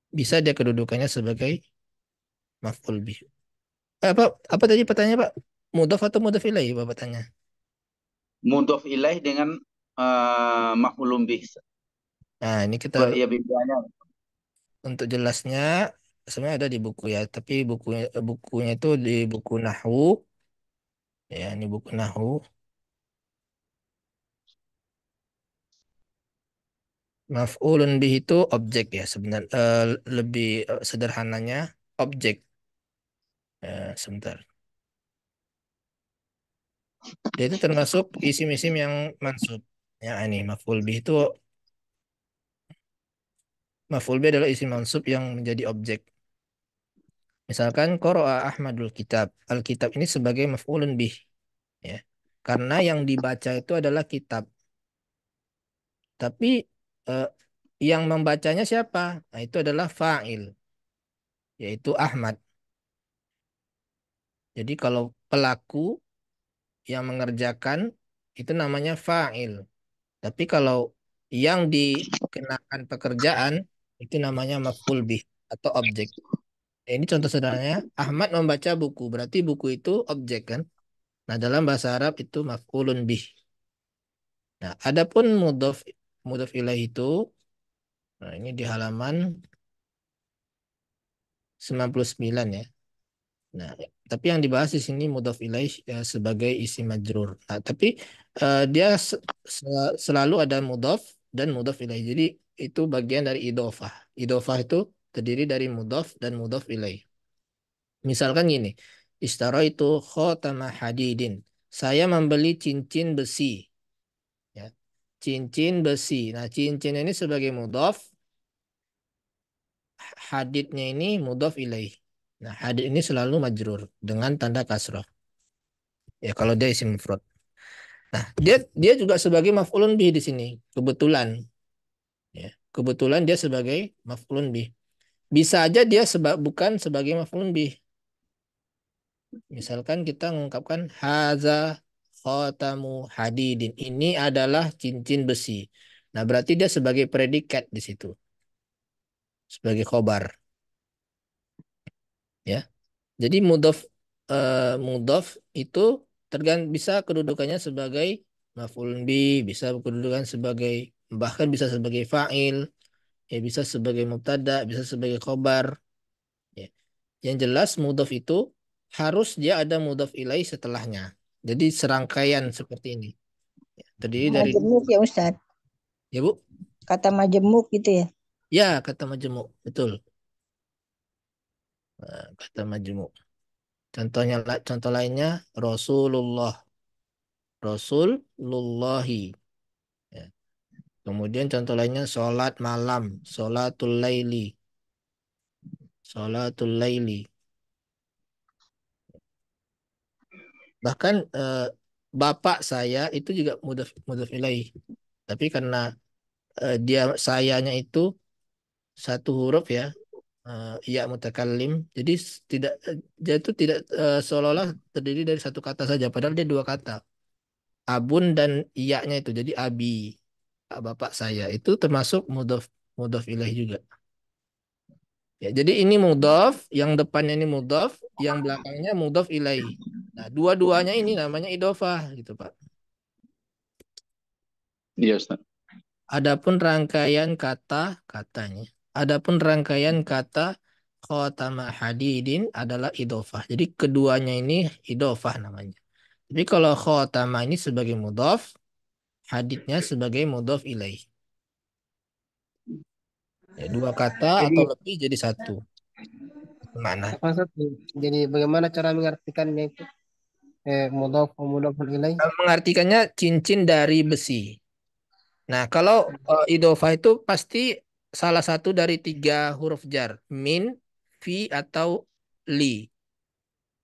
Bisa dia kedudukannya sebagai maf'ul bih. Eh, apa apa tadi pertanyaan Pak? Mudof atau mudof ilaih Bapak tanya? Mudof ilaih dengan uh, maf'ul bih. Nah, ini kita ya, untuk jelasnya sebenarnya ada di buku ya, tapi bukunya bukunya itu di buku Nahwu ya ini buku Nahu maf'ulun bih itu objek ya sebenarnya uh, eh, lebih eh, sederhananya objek uh, sebentar dia itu termasuk isim-isim yang mansub ya ini maf'ul bih itu maf'ul bih adalah isim mansub yang menjadi objek Misalkan Qara'a Ahmadul Kitab. Alkitab ini sebagai maf'ulun bih. Ya. Karena yang dibaca itu adalah kitab. Tapi eh, yang membacanya siapa? Nah, itu adalah fa'il. Yaitu Ahmad. Jadi kalau pelaku yang mengerjakan itu namanya fa'il. Tapi kalau yang dikenakan pekerjaan itu namanya maf'ul bih atau objek. Eh, ini contoh sederhananya, Ahmad membaca buku. Berarti buku itu objek kan? Nah, dalam bahasa Arab itu maf'ulun bih. Nah, adapun mudhof mudhof ilaih itu nah ini di halaman 99 ya. Nah, tapi yang dibahas di sini mudhof ilaih ya, sebagai isi majrur. Nah, tapi uh, dia se selalu ada mudhof dan mudhof ilaih. Jadi itu bagian dari idofah. Idofah itu terdiri dari mudhof dan mudhof ilaih. Misalkan gini, istara itu khotama hadidin. Saya membeli cincin besi. Ya. Cincin besi. Nah, cincin ini sebagai mudhof. Haditnya ini mudhof ilaih. Nah, hadid ini selalu majrur dengan tanda kasrah. Ya, kalau dia isim mufrad. Nah, dia dia juga sebagai maf'ulun bih di sini, kebetulan. Ya, kebetulan dia sebagai maf'ulun bih. Bisa aja dia seba bukan sebagai maf'ulun bih. Misalkan kita mengungkapkan haza khotamu hadidin. Ini adalah cincin besi. Nah, berarti dia sebagai predikat di situ. Sebagai khobar. Ya. Jadi mudhof uh, mudhof itu tergantung bisa kedudukannya sebagai maf'ulun bi, bisa kedudukan sebagai bahkan bisa sebagai fa'il, ya bisa sebagai mubtada, bisa sebagai kobar, Ya. Yang jelas mudhof itu harus dia ada mudhof ilai setelahnya. Jadi serangkaian seperti ini. Ya, terdiri dari majemuk ya Ustaz. Ya Bu. Kata majemuk gitu ya. Ya, kata majemuk, betul. Nah, kata majemuk. Contohnya contoh lainnya Rasulullah. Rasulullahi. Kemudian contoh lainnya sholat malam, sholatul laili. Sholatul laili. Bahkan eh, bapak saya itu juga mudaf, mudaf ilai. Tapi karena eh, dia sayanya itu satu huruf ya, eh, ya mutakallim. Jadi tidak eh, dia itu tidak eh, seolah-olah terdiri dari satu kata saja padahal dia dua kata. Abun dan iaknya itu jadi abi bapak saya itu termasuk mudof mudof ilaih juga. Ya, jadi ini mudof yang depannya ini mudof yang belakangnya mudof ilaih. Nah, dua-duanya ini namanya idofah gitu, Pak. Iya, Ustaz. Adapun rangkaian kata katanya. Adapun rangkaian kata khotama hadidin adalah idofah. Jadi keduanya ini idofah namanya. Tapi kalau khotama ini sebagai mudof, haditnya sebagai mudhof ilaih. Ya, dua kata jadi, atau lebih jadi satu. Mana? Jadi bagaimana cara mengartikannya itu? Eh, mudhof mudhof ilaih. Mengartikannya cincin dari besi. Nah, kalau uh, idofa itu pasti salah satu dari tiga huruf jar, min, fi atau li.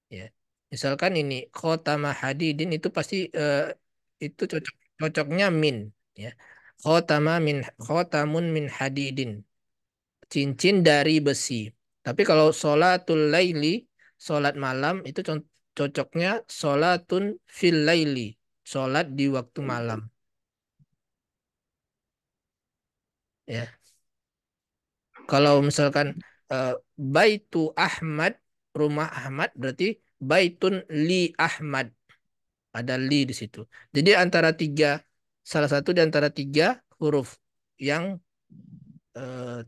Ya. Misalkan ini khotama hadidin itu pasti uh, itu cocok cocoknya min ya khotama min khotamun min hadidin cincin dari besi tapi kalau solatul laili solat malam itu cocoknya solatun fil laili solat di waktu malam ya kalau misalkan uh, baitu Ahmad rumah Ahmad berarti baitun li Ahmad ada li di situ. Jadi antara tiga, salah satu di antara tiga huruf yang e,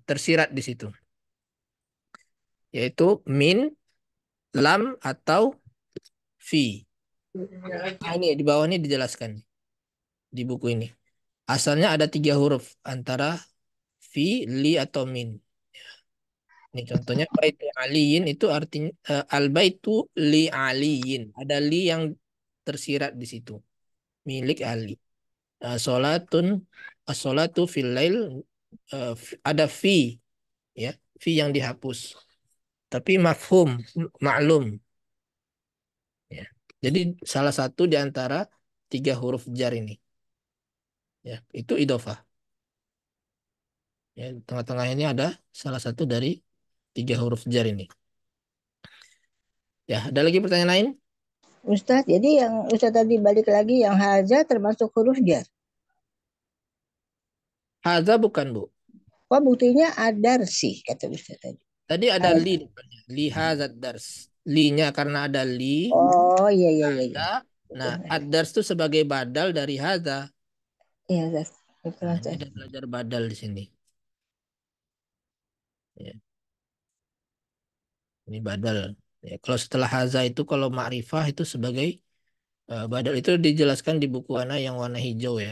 tersirat di situ. Yaitu min, lam, atau fi. Nah, ini di bawah ini dijelaskan di buku ini. Asalnya ada tiga huruf antara fi, li, atau min. Ini contohnya baitu aliyin itu artinya uh, eh, al baitu li aliyin. Ada li yang tersirat di situ milik ahli. Eh, solatun as-solatu eh, fil lail eh, ada fi ya, fi yang dihapus. Tapi mafhum, maklum. Ya. Jadi salah satu di antara tiga huruf jar ini. Ya, itu idofah. Ya, tengah-tengah ini ada salah satu dari tiga huruf jar ini. Ya, ada lagi pertanyaan lain? Ustadz, jadi yang Ustadz tadi balik lagi yang haza termasuk huruf jar. Haza bukan, Bu. Wah, oh, buktinya ada adarsi kata Ustadz tadi. Tadi ada haza. li depannya. Li haza dars. Li-nya karena ada li. Oh, iya iya iya. iya. Nah, adars itu sebagai badal dari haza. Iya, Ustaz. Nah, ada belajar badal di sini. Ya. Ini badal. Ya, kalau setelah haza itu kalau ma'rifah itu sebagai uh, eh, badal itu dijelaskan di buku ana yang warna hijau ya.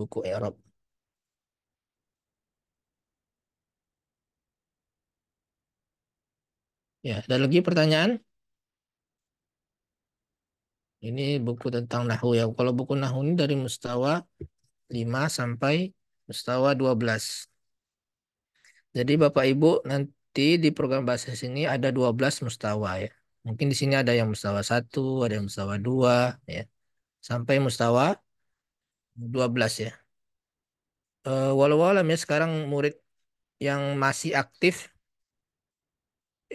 Buku Arab. Ya, ada lagi pertanyaan? Ini buku tentang Nahu ya. Kalau buku Nahu ini dari mustawa 5 sampai mustawa 12. Jadi Bapak Ibu nanti Berarti di program bahasa sini ada 12 mustawa ya. Mungkin di sini ada yang mustawa 1, ada yang mustawa 2 ya. Sampai mustawa 12 ya. Uh, eh, walau walau ya sekarang murid yang masih aktif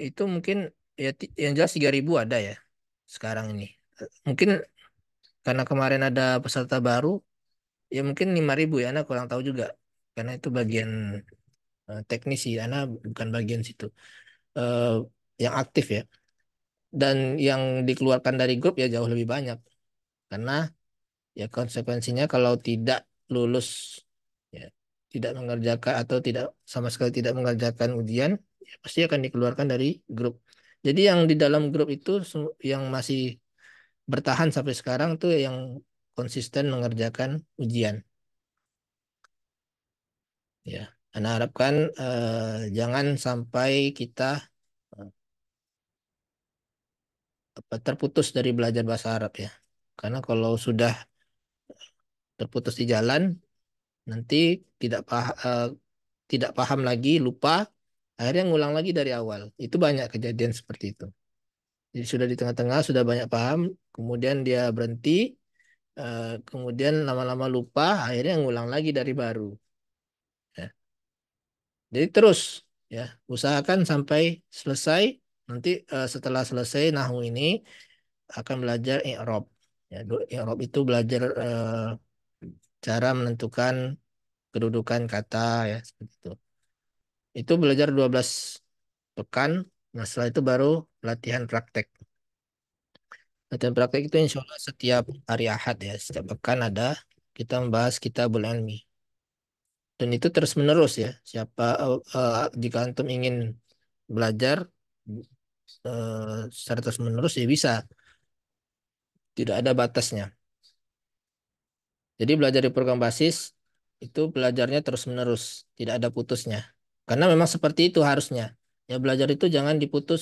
itu mungkin ya yang jelas 3000 ada ya sekarang ini. Mungkin karena kemarin ada peserta baru ya mungkin 5000 ya, anak kurang tahu juga karena itu bagian Eh, teknisi karena bukan bagian situ uh, yang aktif ya dan yang dikeluarkan dari grup ya jauh lebih banyak karena ya konsekuensinya kalau tidak lulus ya tidak mengerjakan atau tidak sama sekali tidak mengerjakan ujian ya pasti akan dikeluarkan dari grup jadi yang di dalam grup itu yang masih bertahan sampai sekarang tuh ya yang konsisten mengerjakan ujian ya yeah. Anda harapkan uh, jangan sampai kita apa, terputus dari belajar bahasa Arab ya. Karena kalau sudah terputus di jalan, nanti tidak paham, uh, eh, tidak paham lagi, lupa, akhirnya ngulang lagi dari awal. Itu banyak kejadian seperti itu. Jadi sudah di tengah-tengah, sudah banyak paham, kemudian dia berhenti, uh, kemudian lama-lama lupa, akhirnya ngulang lagi dari baru. Jadi terus ya, usahakan sampai selesai. Nanti uh, setelah selesai nahwu ini akan belajar i'rab. Ya, i'rab itu belajar uh, cara menentukan kedudukan kata ya seperti itu. Itu belajar 12 pekan. Nah, setelah itu baru latihan praktek. Latihan praktek itu insya Allah setiap hari Ahad ya. Setiap pekan ada kita membahas kitabul ilmi dan itu terus menerus ya siapa uh, eh, uh, eh, jika antum ingin belajar uh, secara terus menerus ya bisa tidak ada batasnya jadi belajar di program basis itu belajarnya terus menerus tidak ada putusnya karena memang seperti itu harusnya ya belajar itu jangan diputus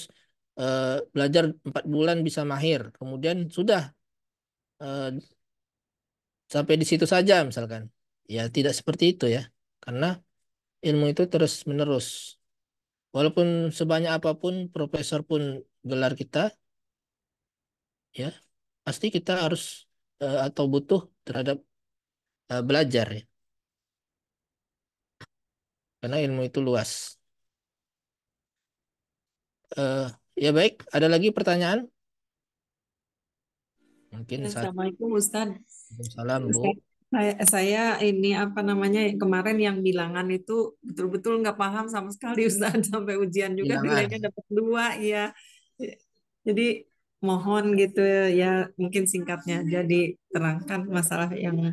uh, belajar empat bulan bisa mahir kemudian sudah uh, sampai di situ saja misalkan ya tidak seperti itu ya karena ilmu itu terus menerus. Walaupun sebanyak apapun profesor pun gelar kita, ya pasti kita harus uh, atau butuh terhadap uh, belajar ya. Karena ilmu itu luas. Uh, ya baik, ada lagi pertanyaan? Mungkin Assalamualaikum Ustaz. Assalamualaikum Bu. Saya, ini apa namanya kemarin yang bilangan itu betul-betul nggak paham sama sekali *laughs* Ustaz sampai ujian juga iya, nilainya dapat dua ya. Jadi mohon gitu ya mungkin singkatnya jadi terangkan masalah yang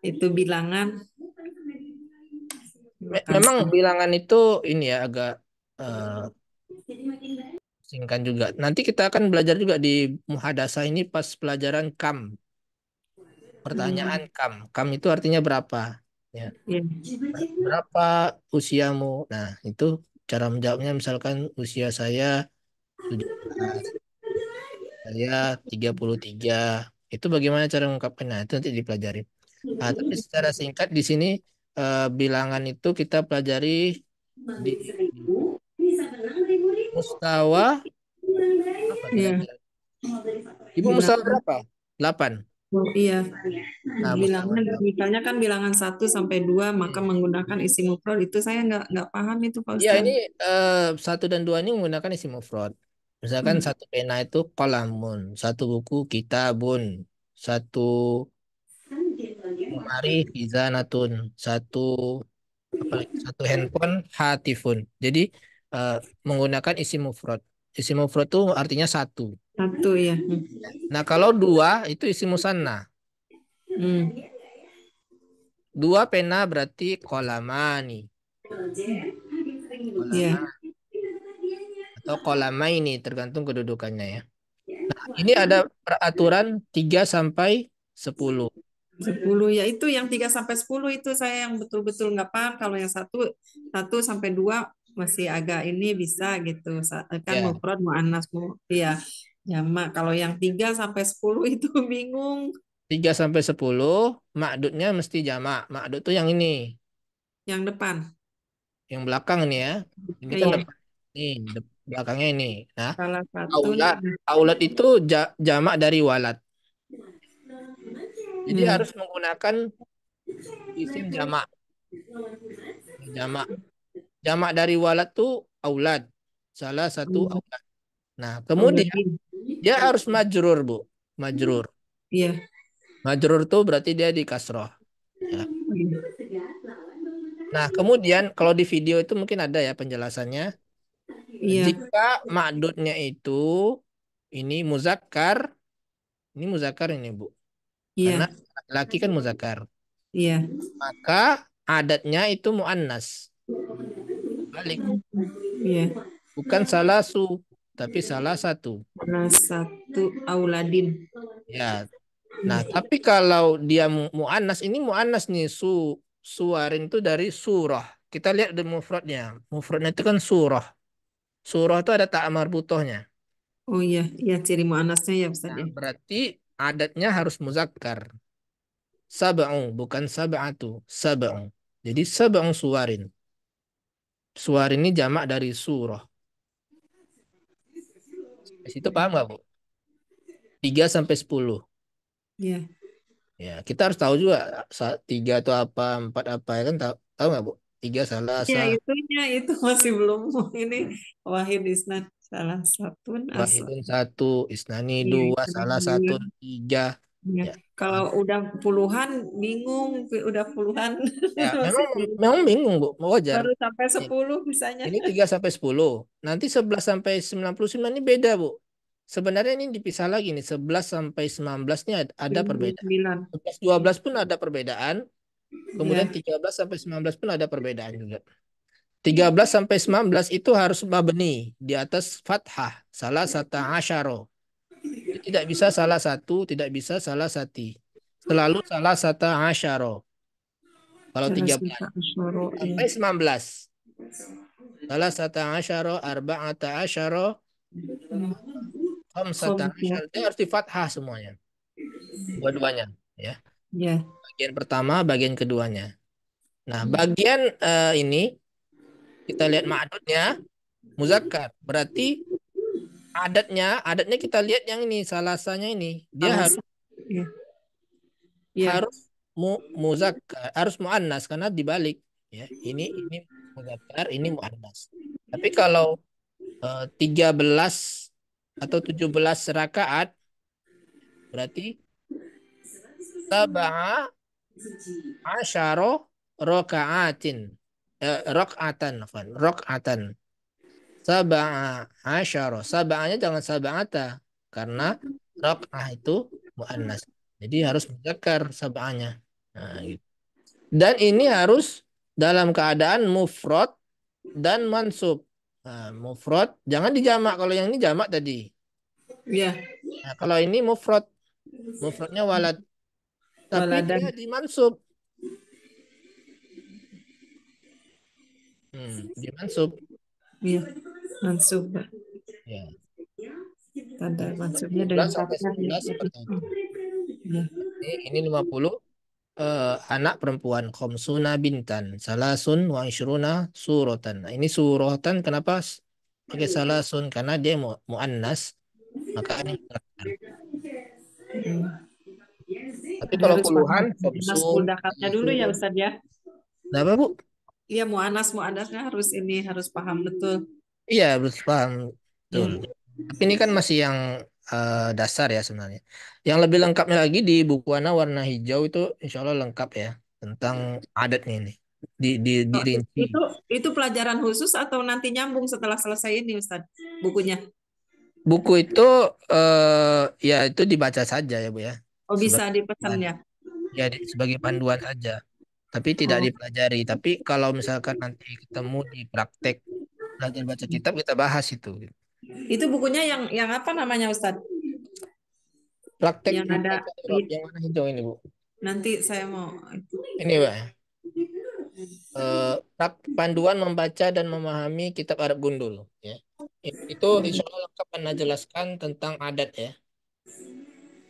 itu bilangan. Memang bilangan itu ini ya agak uh, singkat juga. Nanti kita akan belajar juga di muhadasa ini pas pelajaran kam pertanyaan hmm. kam. Kam itu artinya berapa? Ya. Iya. Berapa usiamu? Nah, itu cara menjawabnya misalkan usia saya saya 33 itu bagaimana cara mengungkapkannya itu nanti dipelajari nah, tapi secara singkat di sini eh, bilangan itu kita pelajari di mustawa ya. ibu mustawa berapa 8 Oh, iya. Nah, bilangan misalnya kan bilangan 1 sampai 2 maka hmm. menggunakan isi mufrad itu saya nggak nggak paham itu Pak Ustaz. Ya ini eh, satu 1 dan dua ini menggunakan isi mufrad. Misalkan hmm. satu pena itu kolamun, satu buku kitabun, satu lemari hizanatun, satu satu handphone hatifun. Jadi uh, menggunakan isi mufrad. Isi mufrad itu artinya satu. Satu ya. Nah kalau dua itu isi musanna. Hmm. Dua pena berarti kolamani. Kolama. Iya. Yeah. Atau kolama ini tergantung kedudukannya ya. Nah, ini ada peraturan tiga sampai sepuluh. Sepuluh ya itu yang tiga sampai sepuluh itu saya yang betul-betul nggak paham kalau yang satu satu sampai dua masih agak ini bisa gitu kan yeah. mau anas mau iya ya mak kalau yang 3 sampai 10 itu *laughs* bingung 3 sampai 10 makdudnya mesti jamak makdud tuh yang ini yang depan yang belakang ini ya ini kan iya. depan ini belakangnya ini nah aulat aulat itu ja, jamak dari walad jadi hmm. harus menggunakan isim jamak jamak Jamak dari walad tuh aulad. Salah satu hmm. aulad. Nah, kemudian hmm. dia harus majrur, Bu. Majrur. Iya. Yeah. Majrur tuh berarti dia di kasroh. Ya. Nah, kemudian kalau di video itu mungkin ada ya penjelasannya. Iya. Jika makdudnya itu ini muzakkar, ini muzakkar ini Bu. Iya. Karena laki kan muzakkar. Iya. Maka adatnya itu muannas balik. Iya. Bukan salah su, tapi salah satu. Salah satu auladin. Ya. Nah, tapi kalau dia mu'anas, ini mu'anas nih su suarin itu dari surah. Kita lihat di mufradnya. Mufradnya itu kan surah. Surah itu ada ta'amar butohnya. Oh iya, ya ciri mu'anasnya ya Ustaz. Ya. Nah, berarti adatnya harus muzakkar. sabang, bukan sab'atu, sabang Jadi sabang suarin Suar ini jamak dari surah. Di situ paham gak, Bu? 3 sampai 10. Iya. Yeah. Ya, kita harus tahu juga saat 3 itu apa, 4 apa ya kan tahu tahu gak, Bu? 3 salah satu. Ya, itunya itu masih belum *laughs* ini Wahid Isnan salah satu. Wahidun satu, Isnani ya, dua, salah satu, tiga. Yeah. ya. Kalau hmm. udah puluhan bingung, udah puluhan. Ya, *laughs* memang, memang bingung bu, wajar. Baru sampai 10 misalnya. Ini 3 sampai 10. Nanti 11 sampai 99 ini beda bu. Sebenarnya ini dipisah lagi nih, 11 sampai 19 ini ada perbedaan. 11, 12 pun ada perbedaan. Kemudian ya. 13 sampai 19 pun ada perbedaan juga. 13 sampai 19 itu harus mabni di atas fathah. Salah sata asyaro tidak bisa salah satu, tidak bisa salah sati. Selalu salah sata asyaro. Kalau tiga iya. sampai sembilan belas. Salah sata arba arba'ata asyaro, khamsata satu asyaro. harus arti fathah semuanya. Dua-duanya. Ya. Iya. Bagian pertama, bagian keduanya. Nah, bagian uh, ini kita lihat ma'adudnya, muzakkar. Berarti adatnya adatnya kita lihat yang ini salasanya ini dia Alas. harus yeah. Ya. Iya. harus mu muzak harus muannas karena dibalik ya ini ini muzakkar ini muannas tapi kalau uh, eh, 13 atau 17 rakaat berarti sabah asharo rokaatin eh, rokatan rokaatan Sabang, asyara. Sab'anya jangan Sabangata, karena rak'ah itu muannas. Jadi harus muzakkar sab'anya. Nah, gitu. Dan ini harus dalam keadaan mufrad dan mansub. Nah, mufrad jangan dijamak kalau yang ini jamak tadi. Iya. Nah, kalau ini mufrad. Mufradnya walad. Tapi Waladan. dia dimansub. Hmm, dimansub. Iya mansub. Ya. Tanda mansubnya dari sampai 11 seperti itu. Ya. Ini, ini 50 Uh, eh, anak perempuan Khomsuna bintan Salasun wa ishruna suratan nah, Ini suratan kenapa pakai salasun Karena dia mu mu'annas Maka ini hmm. Tapi kalau Harus puluhan Mas mudakatnya dulu ya Ustaz ya Kenapa, Bu? Iya mu'anas mu'anasnya harus ini harus paham betul Iya, betul paham. Betul. Hmm. Ini kan masih yang uh, dasar ya sebenarnya. Yang lebih lengkapnya lagi di buku Ana warna hijau itu insya Allah lengkap ya tentang adatnya ini. Di, di, di, oh, rinci. Itu itu pelajaran khusus atau nanti nyambung setelah selesai ini Ustaz bukunya? Buku itu uh, ya itu dibaca saja ya Bu ya. Oh bisa sebagai dipesan ya. Ya sebagai panduan saja. Tapi tidak oh. dipelajari. Tapi kalau misalkan nanti ketemu di praktek belajar baca kitab kita bahas itu. Gitu. Itu bukunya yang yang apa namanya Ustadz? Praktek yang ada yang iya. mana hijau ini Bu? Nanti saya mau ini Pak. Uh, panduan membaca dan memahami kitab Arab gundul ya. Itu insya Allah lengkap pernah jelaskan tentang adat ya.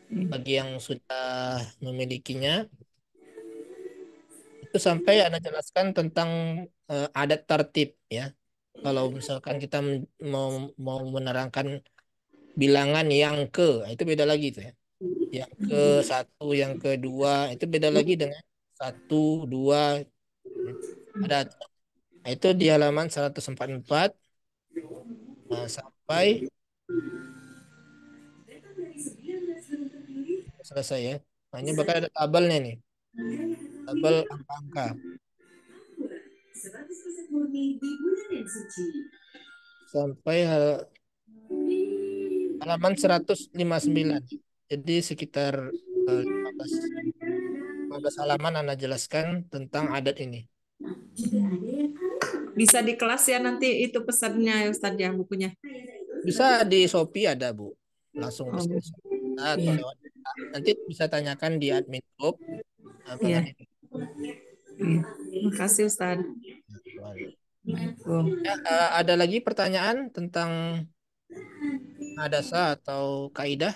Hmm. Bagi yang sudah memilikinya itu sampai Anda jelaskan tentang uh, adat tertib ya kalau misalkan kita mau mau menerangkan bilangan yang ke nah itu beda lagi itu ya yang ke satu yang kedua itu beda lagi dengan satu dua ada nah itu di halaman 144 nah, sampai selesai ya hanya nah, bakal ada tabelnya nih tabel angka-angka 100% di bulan yang suci. Sampai hal eh, halaman 159. Jadi sekitar 15, eh, 15 halaman Anda jelaskan tentang adat ini. Bisa di kelas ya nanti itu pesannya Ustaz ya bukunya. Bisa di Shopee ada Bu. Langsung oh. pesan. Iya. Nanti bisa tanyakan di admin group. Nah, eh, yeah. Iya. Terima kasih Ustaz. Ya, eh, ada lagi pertanyaan tentang adasa atau kaidah?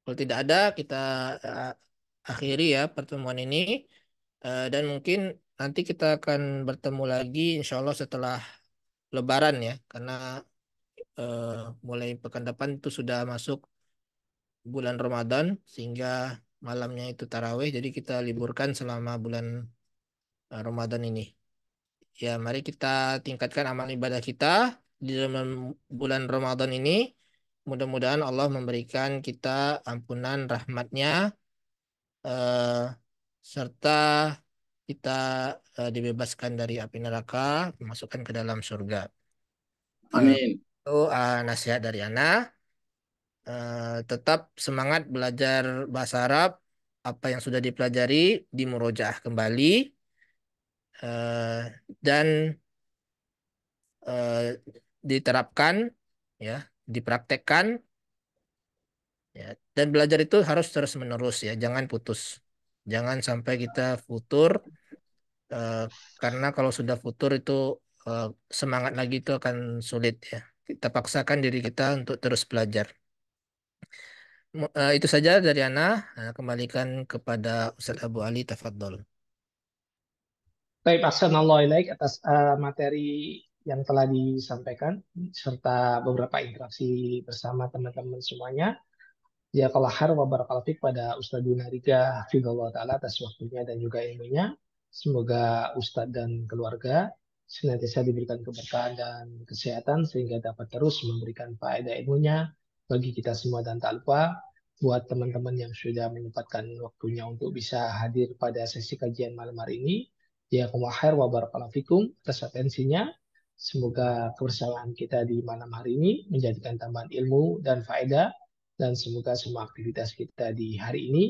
Kalau tidak ada, kita eh, akhiri ya pertemuan ini. Eh, dan mungkin nanti kita akan bertemu lagi insya Allah setelah lebaran ya. Karena mulai pekan depan itu sudah masuk bulan Ramadan sehingga malamnya itu tarawih jadi kita liburkan selama bulan eh, Ramadan ini ya mari kita tingkatkan amal ibadah kita di dalam bulan Ramadan ini mudah-mudahan Allah memberikan kita ampunan rahmatnya eh, serta kita eh, dibebaskan dari api neraka masukkan ke dalam surga amin itu eh, nasihat dari anak Eh, tetap semangat belajar bahasa Arab apa yang sudah dipelajari di murojaah kembali uh, dan uh, diterapkan ya dipraktekkan ya dan belajar itu harus terus menerus ya jangan putus jangan sampai kita futur uh, karena kalau sudah futur itu uh, semangat lagi itu akan sulit ya kita paksakan diri kita untuk terus belajar Uh, itu saja dari Ana. Ana kembalikan kepada Ustaz Abu Ali Tafadol. Baik, Assalamualaikum atas uh, materi yang telah disampaikan serta beberapa interaksi bersama teman-teman semuanya. Ya kalahar wa barakalafik pada Ustaz Dunarika Hafizullah Ta'ala atas waktunya dan juga ilmunya. Semoga Ustadz dan keluarga senantiasa diberikan keberkahan dan kesehatan sehingga dapat terus memberikan faedah ilmunya bagi kita semua dan tak lupa buat teman-teman yang sudah menyempatkan waktunya untuk bisa hadir pada sesi kajian malam hari ini. Ya kumahir wa barakalafikum atas atensinya. Semoga kebersamaan kita di malam hari ini menjadikan tambahan ilmu dan faedah dan semoga semua aktivitas kita di hari ini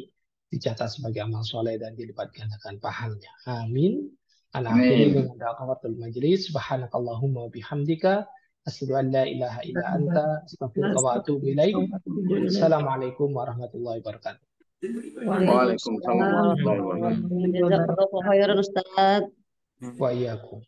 dicatat sebagai amal soleh dan dilipat gandakan pahalanya. Amin. Ala akhiri dengan da'awatul majlis. Subhanakallahumma bihamdika. Asyhadu an la ilaha anta wa atubu Assalamualaikum warahmatullahi wabarakatuh. Waalaikumsalam warahmatullahi wabarakatuh. Wa iyyakum.